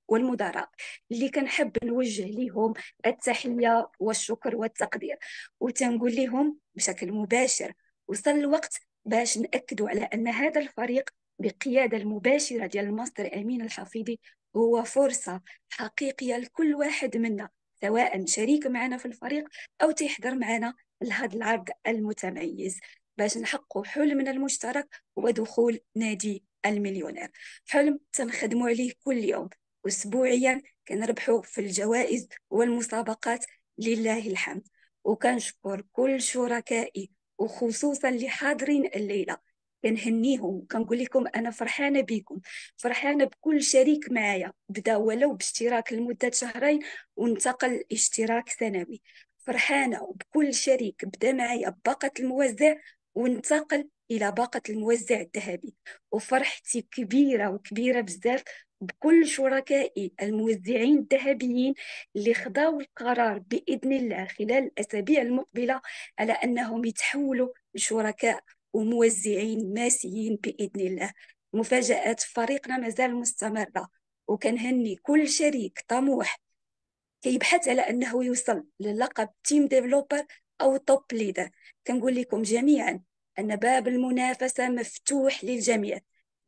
والمدراء اللي كنحب نوجه لهم التحيه والشكر والتقدير وتنقول لهم بشكل مباشر وصل الوقت باش ناكدوا على ان هذا الفريق بقياده المباشره ديال الماستر امين الحفيظي هو فرصه حقيقيه لكل واحد منا سواء شريك معنا في الفريق او تيحضر معنا لهذا العرض المتميز باش نحققوا حلمنا المشترك ودخول نادي المليونير حلم تنخدموا عليه كل يوم واسبوعيا كنربحوا في الجوائز والمسابقات لله الحمد وكنشكر كل شركائي وخصوصا اللي حاضرين الليله كنهنيهم وكنقول لكم انا فرحانه بكم فرحانه بكل شريك معايا بدا ولو باشتراك لمده شهرين وانتقل اشتراك سنوي فرحانه بكل شريك بدا معايا بباقه الموزع وانتقل إلى باقة الموزع الذهبي وفرحتي كبيرة وكبيرة بزاف بكل شركائي الموزعين الذهبيين اللي خداو القرار بإذن الله خلال الأسابيع المقبلة على أنهم يتحولوا لشركاء وموزعين ماسيين بإذن الله مفاجآت فريقنا مازال مستمرة وكنهني كل شريك طموح كيبحث على أنه يوصل للقب تيم ديفلوبر أو توب ليدر كنقول لكم جميعا أن باب المنافسة مفتوح للجميع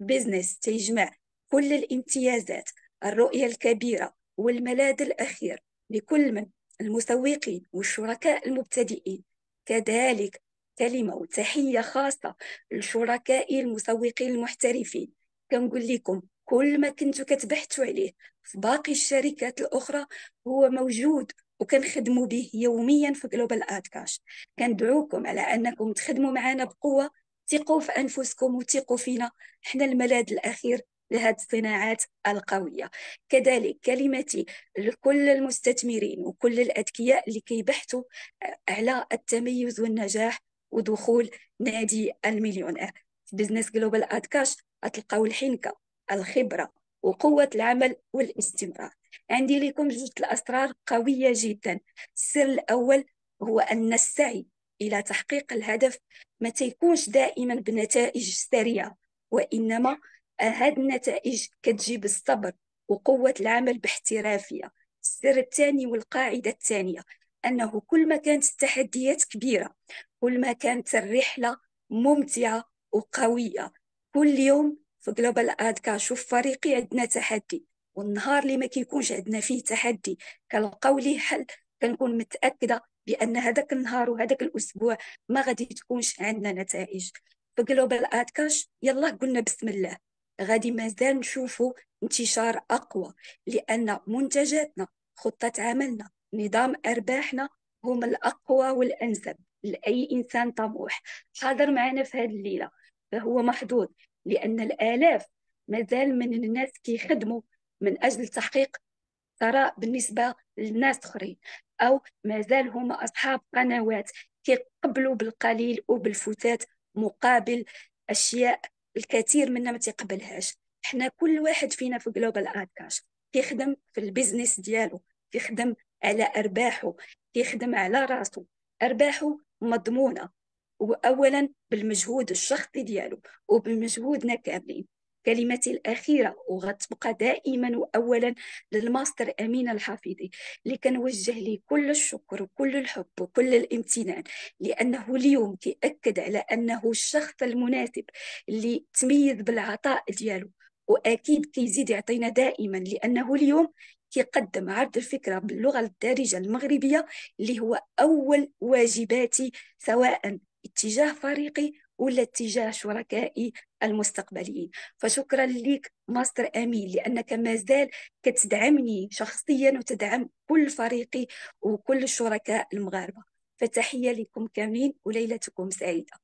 بزنس تجمع كل الامتيازات الرؤية الكبيرة والملاذ الأخير لكل من المسوقين والشركاء المبتدئين كذلك كلمة وتحية خاصة لشركائي المسوقين المحترفين كنقول لكم كل ما كنتوا كتبحثوا عليه في باقي الشركات الأخرى هو موجود وكنخدموا به يوميا في جلوبال اد كاش كندعوكم على انكم تخدموا معنا بقوه ثقوا في انفسكم وثقوا فينا حنا الملاذ الاخير لهذه الصناعات القوية كذلك كلمتي لكل المستثمرين وكل الأذكياء اللي كيبحثوا على التميز والنجاح ودخول نادي المليونير في بزنس جلوبال اد غتلقاو الحنكة الخبرة وقوة العمل والاستمرار عندي لكم جوج الأسرار قوية جدا السر الأول هو أن السعي إلى تحقيق الهدف ما تيكونش دائما بنتائج سريعة وإنما هاد النتائج كتجيب الصبر وقوة العمل باحترافية السر الثاني والقاعدة الثانية أنه كل ما كانت التحديات كبيرة كل ما كانت الرحلة ممتعة وقوية كل يوم في جلوبال اد كنشوف فريقي عندنا تحدي والنهار اللي ما كيكونش عندنا فيه تحدي كنلقاو ليه حل كنكون متاكده بان هذاك النهار وهذاك الاسبوع ما غادي تكونش عندنا نتائج في جلوبال اد كاش يلا قلنا بسم الله غادي مازال نشوفوا انتشار اقوى لان منتجاتنا خطه عملنا نظام ارباحنا هما الاقوى والانسب لاي انسان طموح حاضر معنا في هذه الليله فهو محظوظ لان الالاف مازال من الناس كيخدموا من اجل تحقيق ثراء بالنسبه للناس اخرين او مازال هما اصحاب قنوات كيقبلوا بالقليل وبالفتات مقابل اشياء الكثير منا ما تيقبلهاش حنا كل واحد فينا في جلوبال اد كاش كيخدم في البيزنس ديالو كيخدم على ارباحه كيخدم على راسو ارباحه مضمونه وأولا بالمجهود الشخصي ديالو وبمجهودنا كاملين كلمتي الأخيرة وغتبقى دائما وأولا للماستر أمين الحفيظي اللي كنوجه ليه كل الشكر وكل الحب وكل الامتنان لأنه اليوم كيأكد على أنه الشخص المناسب اللي تميز بالعطاء ديالو وأكيد كيزيد يعطينا دائما لأنه اليوم كيقدم عرض الفكرة باللغة الدارجة المغربية اللي هو أول واجباتي سواء اتجاه فريقي ولا اتجاه شركائي المستقبليين فشكرا لك ماستر امين لانك ما زال كتدعمني شخصيا وتدعم كل فريقي وكل الشركاء المغاربه فتحيه لكم كاملين وليلتكم سعيده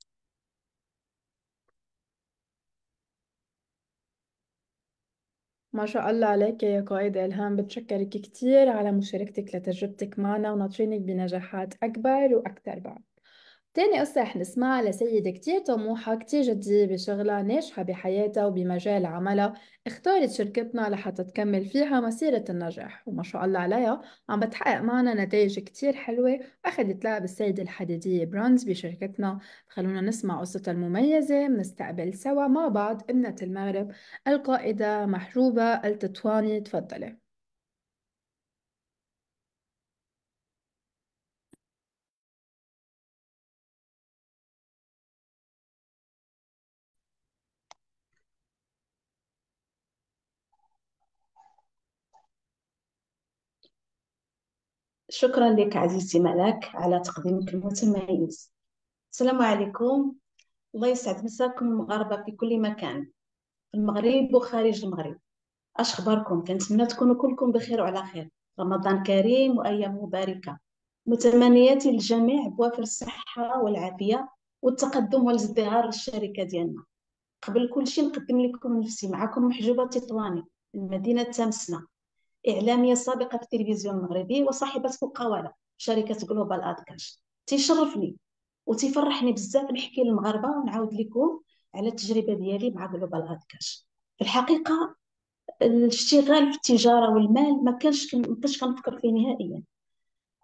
ما شاء الله عليك يا قائدة إلهام بتشكرك كثير على مشاركتك لتجربتك معنا وناطرينك بنجاحات أكبر وأكثر بعد تاني قصة رح نسمعها لسيدة كتير طموحة كتير جدية بشغلها ناجحة بحياتها وبمجال عملها اختارت شركتنا لحتى تكمل فيها مسيرة النجاح وما شاء الله عليها عم بتحقق معنا نتائج كتير حلوة أخذت لقب السيدة الحديدية برونز بشركتنا خلونا نسمع قصتها المميزة منستقبل سوا مع بعض ابنة المغرب القائدة محجوبة التطواني تفضلي شكرا لك عزيزتي ملاك على تقديمك المتميز السلام عليكم الله يسعد مساكم المغاربة في كل مكان في المغرب وخارج المغرب اش اخباركم كنتمنى تكونوا كلكم بخير وعلى خير رمضان كريم وايام مباركه متمنياتي للجميع بوافر الصحه والعافيه والتقدم والازدهار للشركه ديالنا قبل كل شيء نقدم لكم نفسي معكم محجوبه تطواني من مدينه تامسنا إعلامية سابقة في التلفزيون المغربي وصاحبة في شركة جلوبال أدكاش تيشرفني وتيفرحني بزاف نحكي للمغاربة ونعاود لكم على التجربة ديالي مع جلوبال أدكاش في الحقيقة الاشتغال في التجارة والمال ما كانش كنتش كنفكر فيه نهائيا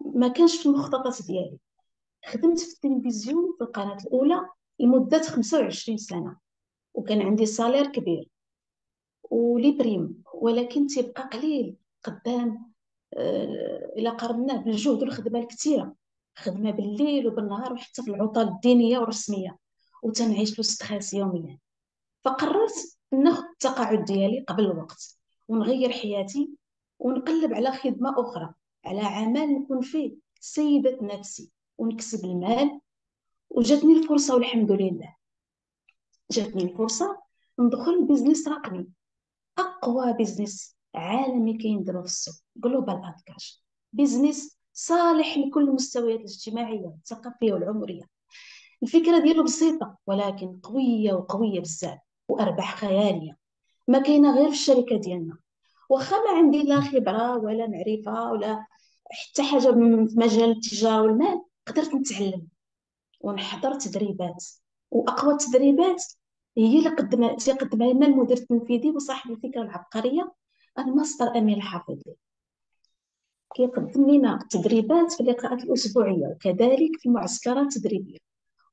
ما كانش في المخططات ديالي خدمت في التلفزيون في القناة الأولى لمدة 25 سنة وكان عندي سالير كبير ولي بريم ولكن تيبقى قليل قدام آه، الى قارناه بالجهد والخدمة الكثيرة خدمة بالليل وبالنهار وحتى في العطل الدينية والرسمية وتنعيش له ستريس يوميا فقررت ناخذ التقاعد ديالي قبل الوقت ونغير حياتي ونقلب على خدمة أخرى على عمل نكون فيه سيدة نفسي ونكسب المال وجاتني الفرصة والحمد لله جاتني الفرصة ندخل بزنس رقمي أقوى بزنس عالمي كينديروا في السوق جلوبال بانكاج بيزنس صالح لكل المستويات الاجتماعيه والثقافيه والعمريه الفكره ديالو بسيطه ولكن قويه وقويه بزاف وارباح خياليه ما كاينه غير في الشركه ديالنا واخا ما عندي لا خبره ولا معرفه ولا حتى حاجه في مجال التجاره والمال قدرت نتعلم ونحضر تدريبات واقوى التدريبات هي اللي قدمها لنا المدير التنفيذي وصاحب الفكره العبقريه الماستر امين الحافظي كيقدم لنا تدريبات في اللقاءات الاسبوعيه وكذلك في المعسكرات التدريبيه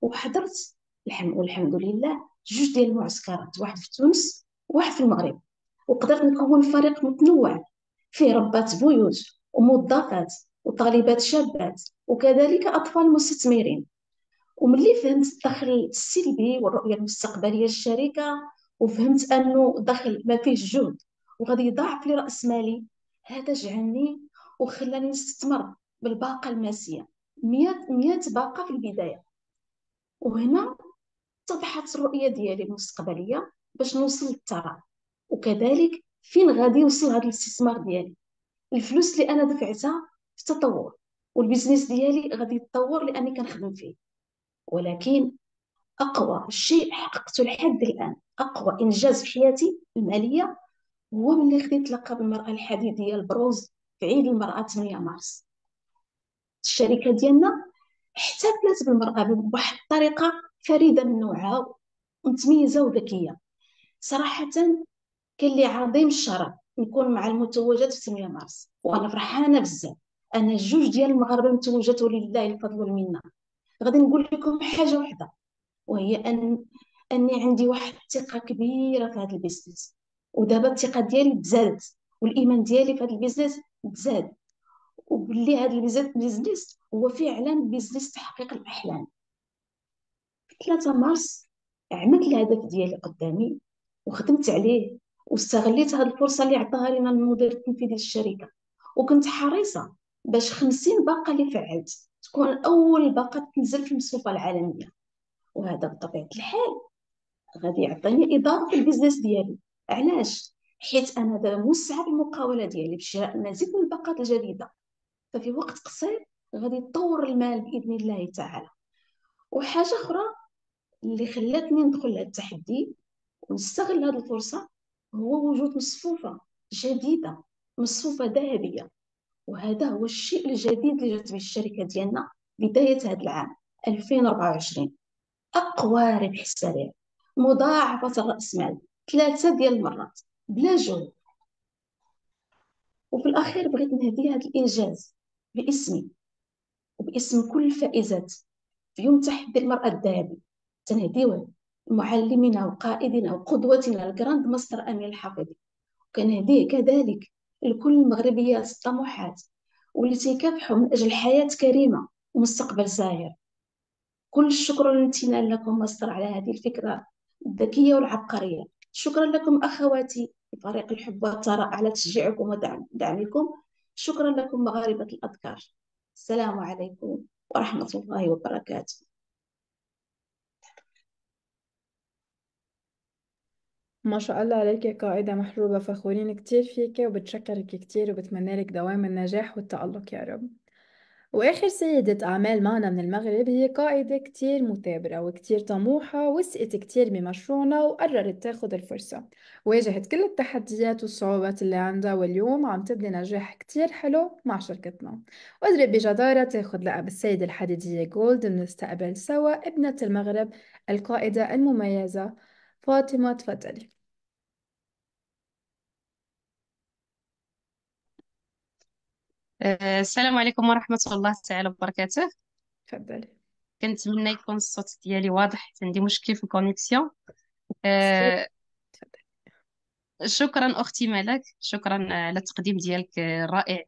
وحضرت الحمد والحمد لله جوج ديال المعسكرات واحد في تونس وواحد في المغرب وقدرت نكون فريق متنوع فيه ربات بيوت وموظفات وطالبات شابات وكذلك اطفال مستثمرين وملي فهمت الدخل السلبي والرؤيه المستقبليه للشركه وفهمت انه الدخل ما فيهش جهد وغادي يضاعف لي راس مالي هذا جعلني وخلاني نستثمر بالباقه الماسيه 100 100 باقه في البدايه وهنا اتضحت الرؤيه ديالي المستقبليه باش نوصل للثراء وكذلك فين غادي يوصل هذا الاستثمار ديالي الفلوس اللي انا دفعتها في التطور والبيزنس ديالي غادي يتطور لاني كنخدم فيه ولكن اقوى شيء حققته لحد الان اقوى انجاز في حياتي الماليه هو ملي خديت لقب المرأة الحديدية البروز في عيد المرأة 8 مارس الشركة ديالنا احتفلت بالمرأة بواحد الطريقة فريدة من نوعها ومتميزة وذكية صراحة كان لي عظيم الشرف نكون مع المتوجات في 8 مارس وانا فرحانة بزاف انا جوج ديال المغاربة متوجات ولله الفضل والمنة غادي نقول لكم حاجة واحدة وهي ان اني عندي واحد الثقة كبيرة في هذا البيزنس ودابا الثقه ديالي تزادت والايمان ديالي في هذا البيزنس تزاد وباللي هذا البيزنس هو فعلا بيزنس تحقيق الاحلام في 3 مارس عملت الهدف ديالي قدامي وخدمت عليه واستغليت هذه الفرصه اللي عطاها لنا المدير التنفيذي للشركه وكنت حريصه باش 50 باقه اللي فعلت تكون اول باقه تنزل في المسوفه العالميه وهذا بطبيعه الحال غادي يعطيني اضافه في البيزنس ديالي علاش حيت انا دابا موسعه المقاوله ديالي بشراء المزيد من الباقات الجديده ففي وقت قصير غادي يطور المال باذن الله تعالى وحاجه اخرى اللي خلاتني ندخل لهذا التحدي ونستغل هذه الفرصه هو وجود مصفوفه جديده مصفوفه ذهبيه وهذا هو الشيء الجديد اللي جات به الشركه ديالنا بدايه هذا العام 2024 اقوى ربح سريع مضاعفه راس مال ثلاثه ديال المرات بلا جهد وفي الاخير بغيت نهدي هذا الانجاز باسمي وباسم كل الفائزات في يوم تحدي المراه الذهبي تنهديوه معلمنا وقائدنا وقدوتنا الجراند ماستر امين الحافظي وكنهديه كذلك لكل المغربيات الطموحات واللي تيكافحوا من اجل حياه كريمه ومستقبل زاهر كل الشكر والامتنان لكم مصر على هذه الفكره الذكيه والعبقريه شكرا لكم أخواتي فريق الحب والثراء على تشجيعكم ودعمكم شكرا لكم مغاربة الأذكار السلام عليكم ورحمة الله وبركاته ما شاء الله عليك قائدة محبوبة فخورين كتير فيك وبتشكرك كتير وبتمنى لك دوام النجاح والتألق يا رب وآخر سيدة أعمال معنا من المغرب هي قائدة كتير مثابرة وكتير طموحة وسقت كتير بمشروعنا وقررت تاخد الفرصة واجهت كل التحديات والصعوبات اللي عندها واليوم عم تبني نجاح كتير حلو مع شركتنا وقدرت بجدارة تاخد لقب السيدة الحديدية جولد نستقبل سوا ابنة المغرب القائدة المميزة فاطمة تفضلي آه، السلام عليكم ورحمة الله تعالى وبركاته تفضلي كنتمنى يكون الصوت ديالي واضح حيت عندي مشكل في الكونيكسيون آه، شكرا أختي ملاك شكرا على التقديم ديالك آه، الرائع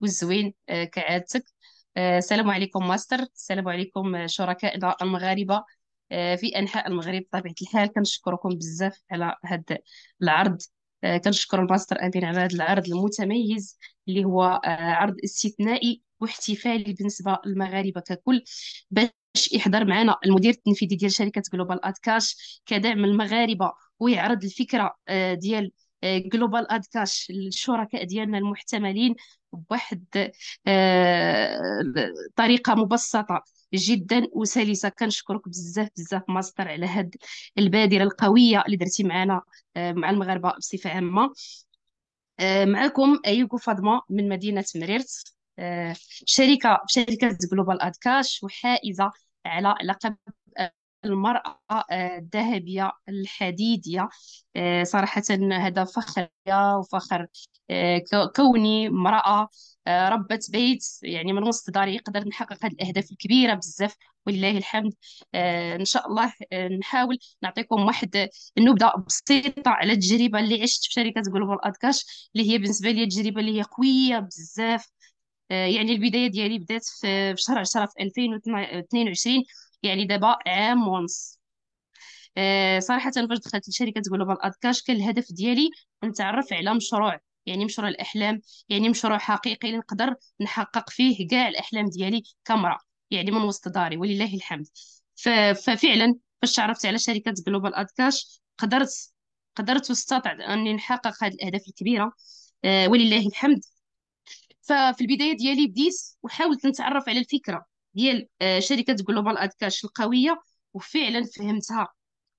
والزوين كعادتك السلام عليكم ماستر السلام عليكم شركائنا المغاربة في أنحاء المغرب بطبيعة الحال كنشكركم بزاف على هذا العرض آه، كنشكر الماستر امين على هذا العرض المتميز اللي هو آه، عرض استثنائي واحتفالي بالنسبه للمغاربه ككل باش يحضر معنا المدير التنفيذي ديال شركه جلوبال اد كاش كدعم المغاربه ويعرض الفكره آه، ديال جلوبال اد كاش للشركاء ديالنا المحتملين بواحد طريقه مبسطه جدا وسلسه كنشكرك بزاف بزاف ماستر على هاد البادره القويه اللي درتي معنا آه، مع المغاربه بصفه عامه آه، معكم ايوكو فاطمه من مدينه مريرت آه، شركه شركه جلوبال ادكاش وحائزه على لقب المرأة آه، الذهبية الحديدية آه، صراحة هذا فخر وفخر آه، كوني امرأة ربة بيت يعني من وسط داري قدرت نحقق هذه الأهداف الكبيرة بزاف ولله الحمد إن شاء الله نحاول نعطيكم واحد النبذة بسيطة على التجربة اللي عشت في شركة جلوبال أدكاش اللي هي بالنسبة لي تجربة اللي هي قوية بزاف يعني البداية ديالي بدات في شهر 10 في 2022 يعني دابا عام ونص آه، صراحة فاش دخلت لشركه جلوبال أدكاش كان الهدف ديالي نتعرف على مشروع يعني مشروع الأحلام يعني مشروع حقيقي اللي نقدر نحقق فيه كاع الأحلام ديالي كامرأة يعني من وسط داري ولله الحمد ففعلا فاش تعرفت على شركة جلوبال أدكاش قدرت قدرت واستطعت أني نحقق هذه الأهداف الكبيرة آه، ولله الحمد ففي البداية ديالي بديت وحاولت نتعرف على الفكرة ديال آه، شركه جلوبال ادكاش القويه وفعلا فهمتها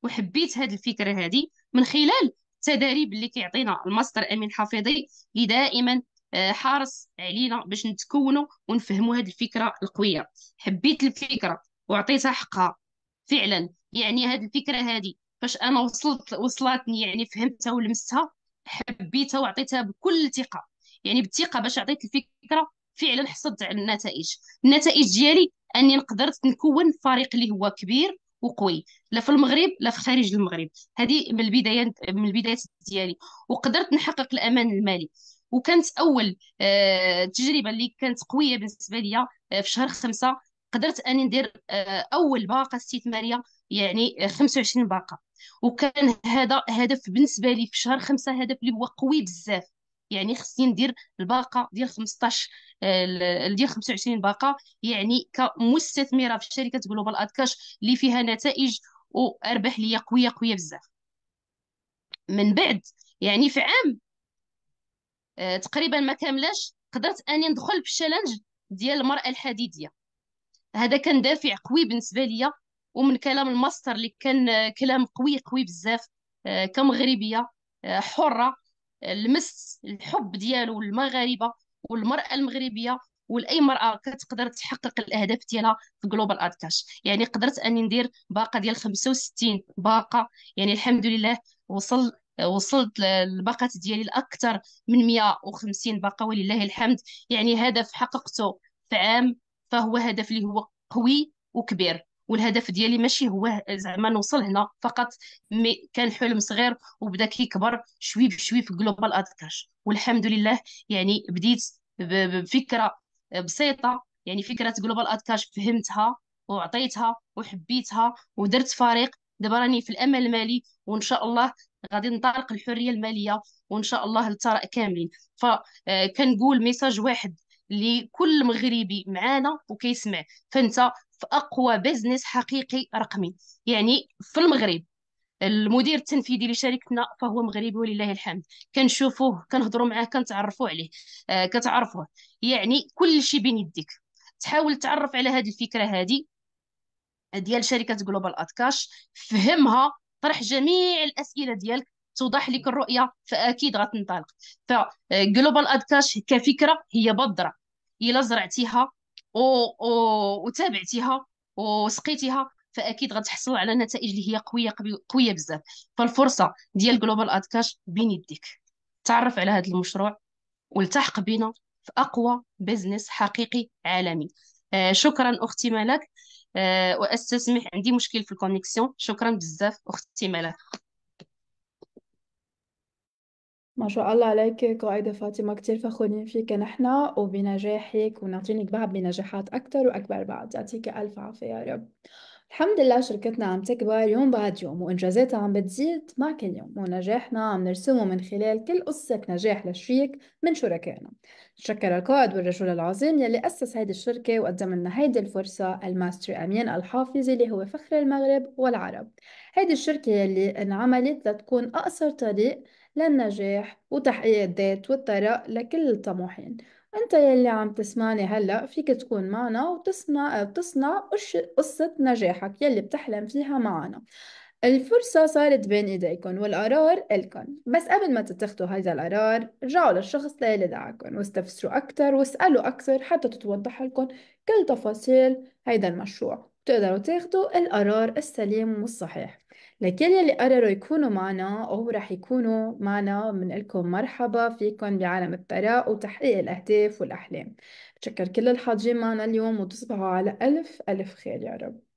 وحبيت هذه الفكره هذه من خلال التدريب اللي كيعطينا الماستر امين حفيظي اللي دائما آه، حارس علينا باش نتكونوا ونفهموا هذه الفكره القويه حبيت الفكره وعطيتها حقها فعلا يعني هذه الفكره هذه فاش انا وصلت وصلتني يعني فهمتها ولمستها حبيتها وعطيتها بكل ثقه يعني بالثقه باش عطيت الفكره فعلا حصلت على النتائج النتائج ديالي اني قدرت نكون فريق اللي هو كبير وقوي لا في المغرب لا في خارج المغرب هذه من البدايه من البدايات ديالي وقدرت نحقق الامان المالي وكانت اول آه، تجربه اللي كانت قويه بالنسبه ليا آه، في شهر خمسة قدرت اني ندير آه، اول باقه استثماريه يعني 25 باقه وكان هذا هدف بالنسبه لي في شهر خمسة هدف اللي هو قوي بزاف يعني خصني ندير الباقه ديال 15 آه، ديال 25 باقه يعني كمستثمره في شركه جلوبال ادكاش اللي فيها نتائج وارباح ليا قويه قويه بزاف من بعد يعني في عام آه، تقريبا ما كاملاش قدرت اني ندخل في الشالنج ديال المراه الحديديه هذا كان دافع قوي بالنسبه ليا ومن كلام الماستر اللي كان آه، كلام قوي قوي بزاف كمغربيه حره لمس الحب ديالو للمغاربه والمراه المغربيه ولاي مراه كتقدر تحقق الاهداف ديالها في جلوبال اركاش يعني قدرت اني ندير باقه ديال 65 باقه يعني الحمد لله وصل وصلت الباقات ديالي لاكثر من 150 باقه ولله الحمد يعني هدف حققته في عام فهو هدف اللي هو قوي وكبير والهدف ديالي ماشي هو زعما نوصل هنا فقط مي كان حلم صغير وبدا كيكبر شوي بشوي في جلوبال ادكاش والحمد لله يعني بديت بفكره بسيطه يعني فكره جلوبال ادكاش فهمتها وعطيتها وحبيتها ودرت فريق دابا راني في الامل المالي وان شاء الله غادي نطلق الحريه الماليه وان شاء الله للثراء كاملين فكنقول آه، ميساج واحد لكل مغربي معانا وكيسمع فانت في اقوى بزنس حقيقي رقمي يعني في المغرب المدير التنفيذي لشركتنا فهو مغربي ولله الحمد كنشوفوه كنهضروا معاه كنتعرفوا عليه آه كتعرفوه يعني كل شيء بين يديك تحاول تعرف على هذه الفكره هذه ديال شركه جلوبال اتكاش فهمها طرح جميع الاسئله ديالك توضح لك الرؤيه فاكيد غتنطلق فجلوبال اتكاش آه، كفكره هي بذره الا زرعتيها و وتابعتيها وسقيتيها فاكيد غتحصل على نتائج اللي هي قويه قويه بزاف فالفرصه ديال جلوبال اد كاش بين يديك تعرف على هذا المشروع والتحق بنا في اقوى بزنس حقيقي عالمي آه شكرا اختي ملاك آه واستسمح عندي مشكل في الكونيكسيون شكرا بزاف اختي ملاك ما شاء الله عليك قائدة فاطمة كتير فخورين فيك نحنا وبنجاحك ونعطينك بعد بنجاحات أكتر وأكبر بعد يعطيك ألف عافية يا رب الحمد لله شركتنا عم تكبر يوم بعد يوم وإنجازاتها عم بتزيد مع كل يوم ونجاحنا عم نرسمه من خلال كل قصة نجاح للشريك من شركائنا شكر القائد والرجل العظيم يلي أسس هيدي الشركة وقدم لنا هيدي الفرصة الماستر أمين الحافظي اللي هو فخر المغرب والعرب هيدي الشركة يلي انعملت لتكون أقصر طريق للنجاح وتحقيق الذات والثراء لكل الطموحين انت يلي عم تسمعني هلا فيك تكون معنا وتصنع بتصنع قصة نجاحك يلي بتحلم فيها معنا الفرصة صارت بين ايديكم والقرار الكم بس قبل ما تتخذوا هذا القرار رجعوا للشخص اللي دعاكم واستفسروا اكثر واسألوا اكثر حتى تتوضح لكم كل تفاصيل هيدا المشروع تقدروا تاخدوا القرار السليم والصحيح لكل يلي قرروا يكونوا معنا أو رح يكونوا معنا بنقلكم مرحبا فيكم بعالم الثراء وتحقيق الأهداف والأحلام بتشكر كل الحاضرين معنا اليوم وتصبحوا على ألف ألف خير يا رب